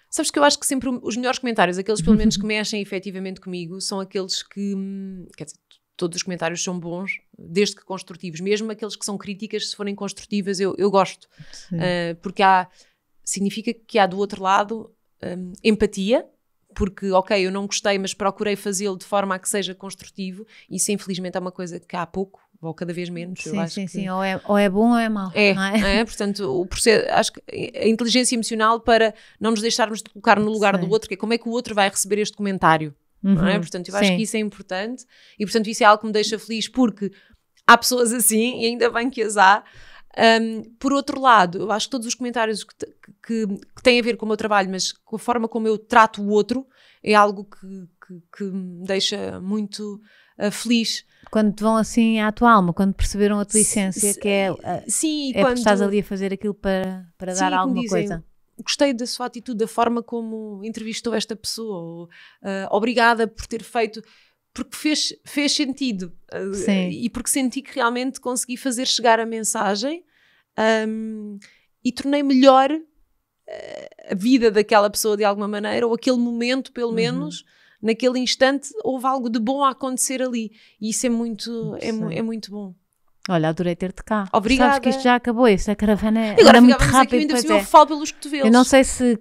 Sabes que eu acho que sempre os melhores comentários, aqueles pelo menos que mexem efetivamente comigo, são aqueles que. Hum, quer dizer, todos os comentários são bons, desde que construtivos. Mesmo aqueles que são críticas, se forem construtivas, eu, eu gosto. Uh, porque há, significa que há do outro lado um, empatia, porque, ok, eu não gostei, mas procurei fazê-lo de forma a que seja construtivo. e Isso, infelizmente, é uma coisa que há pouco ou cada vez menos. Sim, sim, que... sim. Ou é, ou é bom ou é mau. É, é? é, portanto, o processo, acho que a inteligência emocional para não nos deixarmos de colocar no lugar sim. do outro, que é como é que o outro vai receber este comentário. Uhum, não é? Uhum. Portanto, eu sim. acho que isso é importante e, portanto, isso é algo que me deixa feliz porque há pessoas assim e ainda bem que as há. Um, por outro lado, eu acho que todos os comentários que, que, que, têm a ver com o meu trabalho, mas com a forma como eu trato o outro, é algo que, que me deixa muito uh, feliz. Quando te vão assim à tua alma, quando perceberam a tua essência, que é, uh, sim, é quando, estás ali a fazer aquilo para, para sim, dar alguma dizem, coisa gostei da sua atitude, da forma como entrevistou esta pessoa, ou, uh, obrigada por ter feito, porque fez, fez sentido uh, e porque senti que realmente consegui fazer chegar a mensagem um, e tornei melhor uh, a vida daquela pessoa de alguma maneira, ou aquele momento, pelo uhum. menos. Naquele instante houve algo de bom a acontecer ali e isso é muito, é, é muito bom. Olha, adorei ter-te cá. Obrigada. Sabes que isto já acabou, esta caravana é Agora muito rápida. é. muito falo pelos cotovelos. Eu não sei se,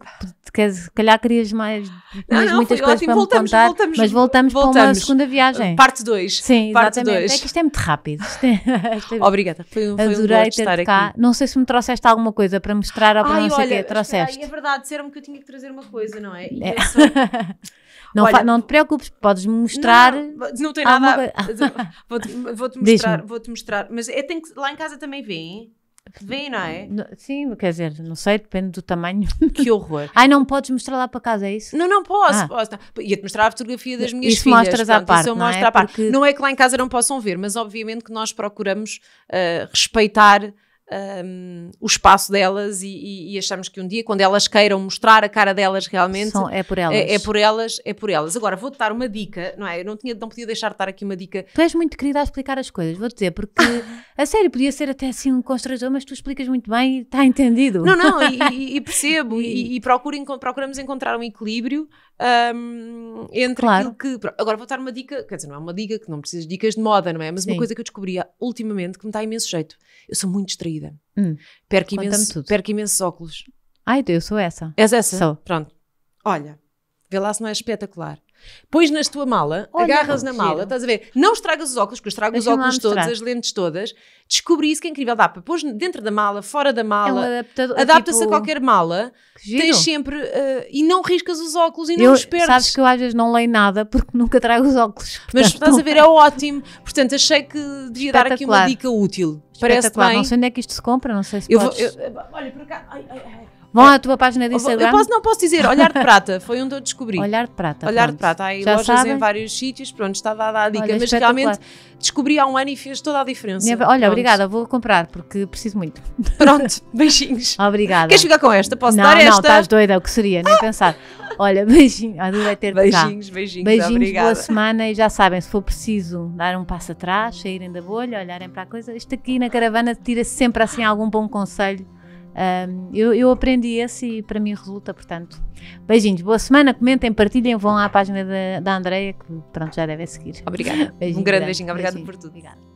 se calhar querias mais não, não, muitas coisas ótimo. para voltamos, contar, voltamos, mas voltamos, voltamos, para uma segunda viagem. Parte 2. Sim, parte exatamente. Dois. É que isto é muito rápido. É- é- Obrigada, foi, foi adorei um ter-te cá. Aqui. Não sei se me trouxeste alguma coisa para mostrar ou para Ai, não sei o que trouxeste. é verdade, disseram-me que eu tinha que trazer uma coisa, não é? E é. é Não, Olha, não te preocupes, podes me mostrar. Não, não tem nada. Vou-te vou mostrar, vou-te mostrar. Mas é tem que, lá em casa também vem. Vem, não é? Sim, quer dizer, não sei, depende do tamanho. Que horror. Ai, não podes mostrar lá para casa, é isso? Não, não posso. Ah. posso não. Tá. Ia-te mostrar a fotografia das minhas isso filhas. Mostras portanto, é? à parte, isso não é? Porque... Não é que lá em casa não possam ver, mas obviamente que nós procuramos uh, respeitar um, o espaço delas e, e, e, achamos que um dia, quando elas queiram mostrar a cara delas realmente, São, é por elas. É, é, por elas, é por elas. Agora, vou-te dar uma dica, não é? Eu não, tinha, não podia deixar de dar aqui uma dica. Tu és muito querida a explicar as coisas, vou-te dizer, porque a sério, podia ser até assim um constrangedor, mas tu explicas muito bem e está entendido. Não, não, e, e percebo, e, procuro, procuramos encontrar um equilíbrio um, entre claro. aquilo que. Agora, vou dar uma dica, quer dizer, não é uma dica que não precisas de dicas de moda, não é? Mas Sim. uma coisa que eu descobri ultimamente que me dá imenso jeito. Eu sou muito distraída vida. Hum. Perco, imenso, perco imensos óculos. Ai, eu sou essa. És essa? Sou. Pronto. Olha, vê lá se não é espetacular pões nas tua mala, Olha, agarras na mala, estás a ver? Não estragas os óculos, porque eu estrago os óculos todos, as lentes todas. Descobri isso que é incrível. Dá para pôr dentro da mala, fora da mala. É um Adapta-se tipo... a qualquer mala. Tens sempre. Uh, e não riscas os óculos e não eu, os perdes. Sabes que eu às vezes não leio nada porque nunca trago os óculos. Mas estás a ver, é ótimo. Portanto, achei que devia dar aqui uma dica útil. Parece bem. Não sei onde é que isto se compra, não sei se eu, podes... vou, eu Olha, por cá. Ai, ai, ai. Vão à tua página de Instagram. Eu posso, não posso dizer, Olhar de Prata, foi onde eu descobri. Olhar de Prata. Olhar pronto. de Prata, há aí Já lojas em vários sítios, pronto, está dada a dica, Olha, mas realmente descobri há um ano e fez toda a diferença. Minha... Olha, pronto. obrigada, vou comprar porque preciso muito. Pronto, beijinhos. obrigada. Queres ficar com esta? Posso não, dar esta? Não, estás doida, é o que seria, nem pensar. Olha, beijinho, adorei ter-te Beijinhos, cá. beijinhos, beijinhos, obrigada. boa semana e já sabem, se for preciso dar um passo atrás, saírem da bolha, olharem para a coisa, isto aqui na caravana tira sempre assim algum bom conselho um, eu, eu, aprendi esse e para mim resulta, portanto. Beijinhos, boa semana, comentem, partilhem, vão à página da, da Andreia, que pronto, já devem seguir. Obrigada. Beijinho, um grande, grande beijinho, obrigada por tudo. Obrigada.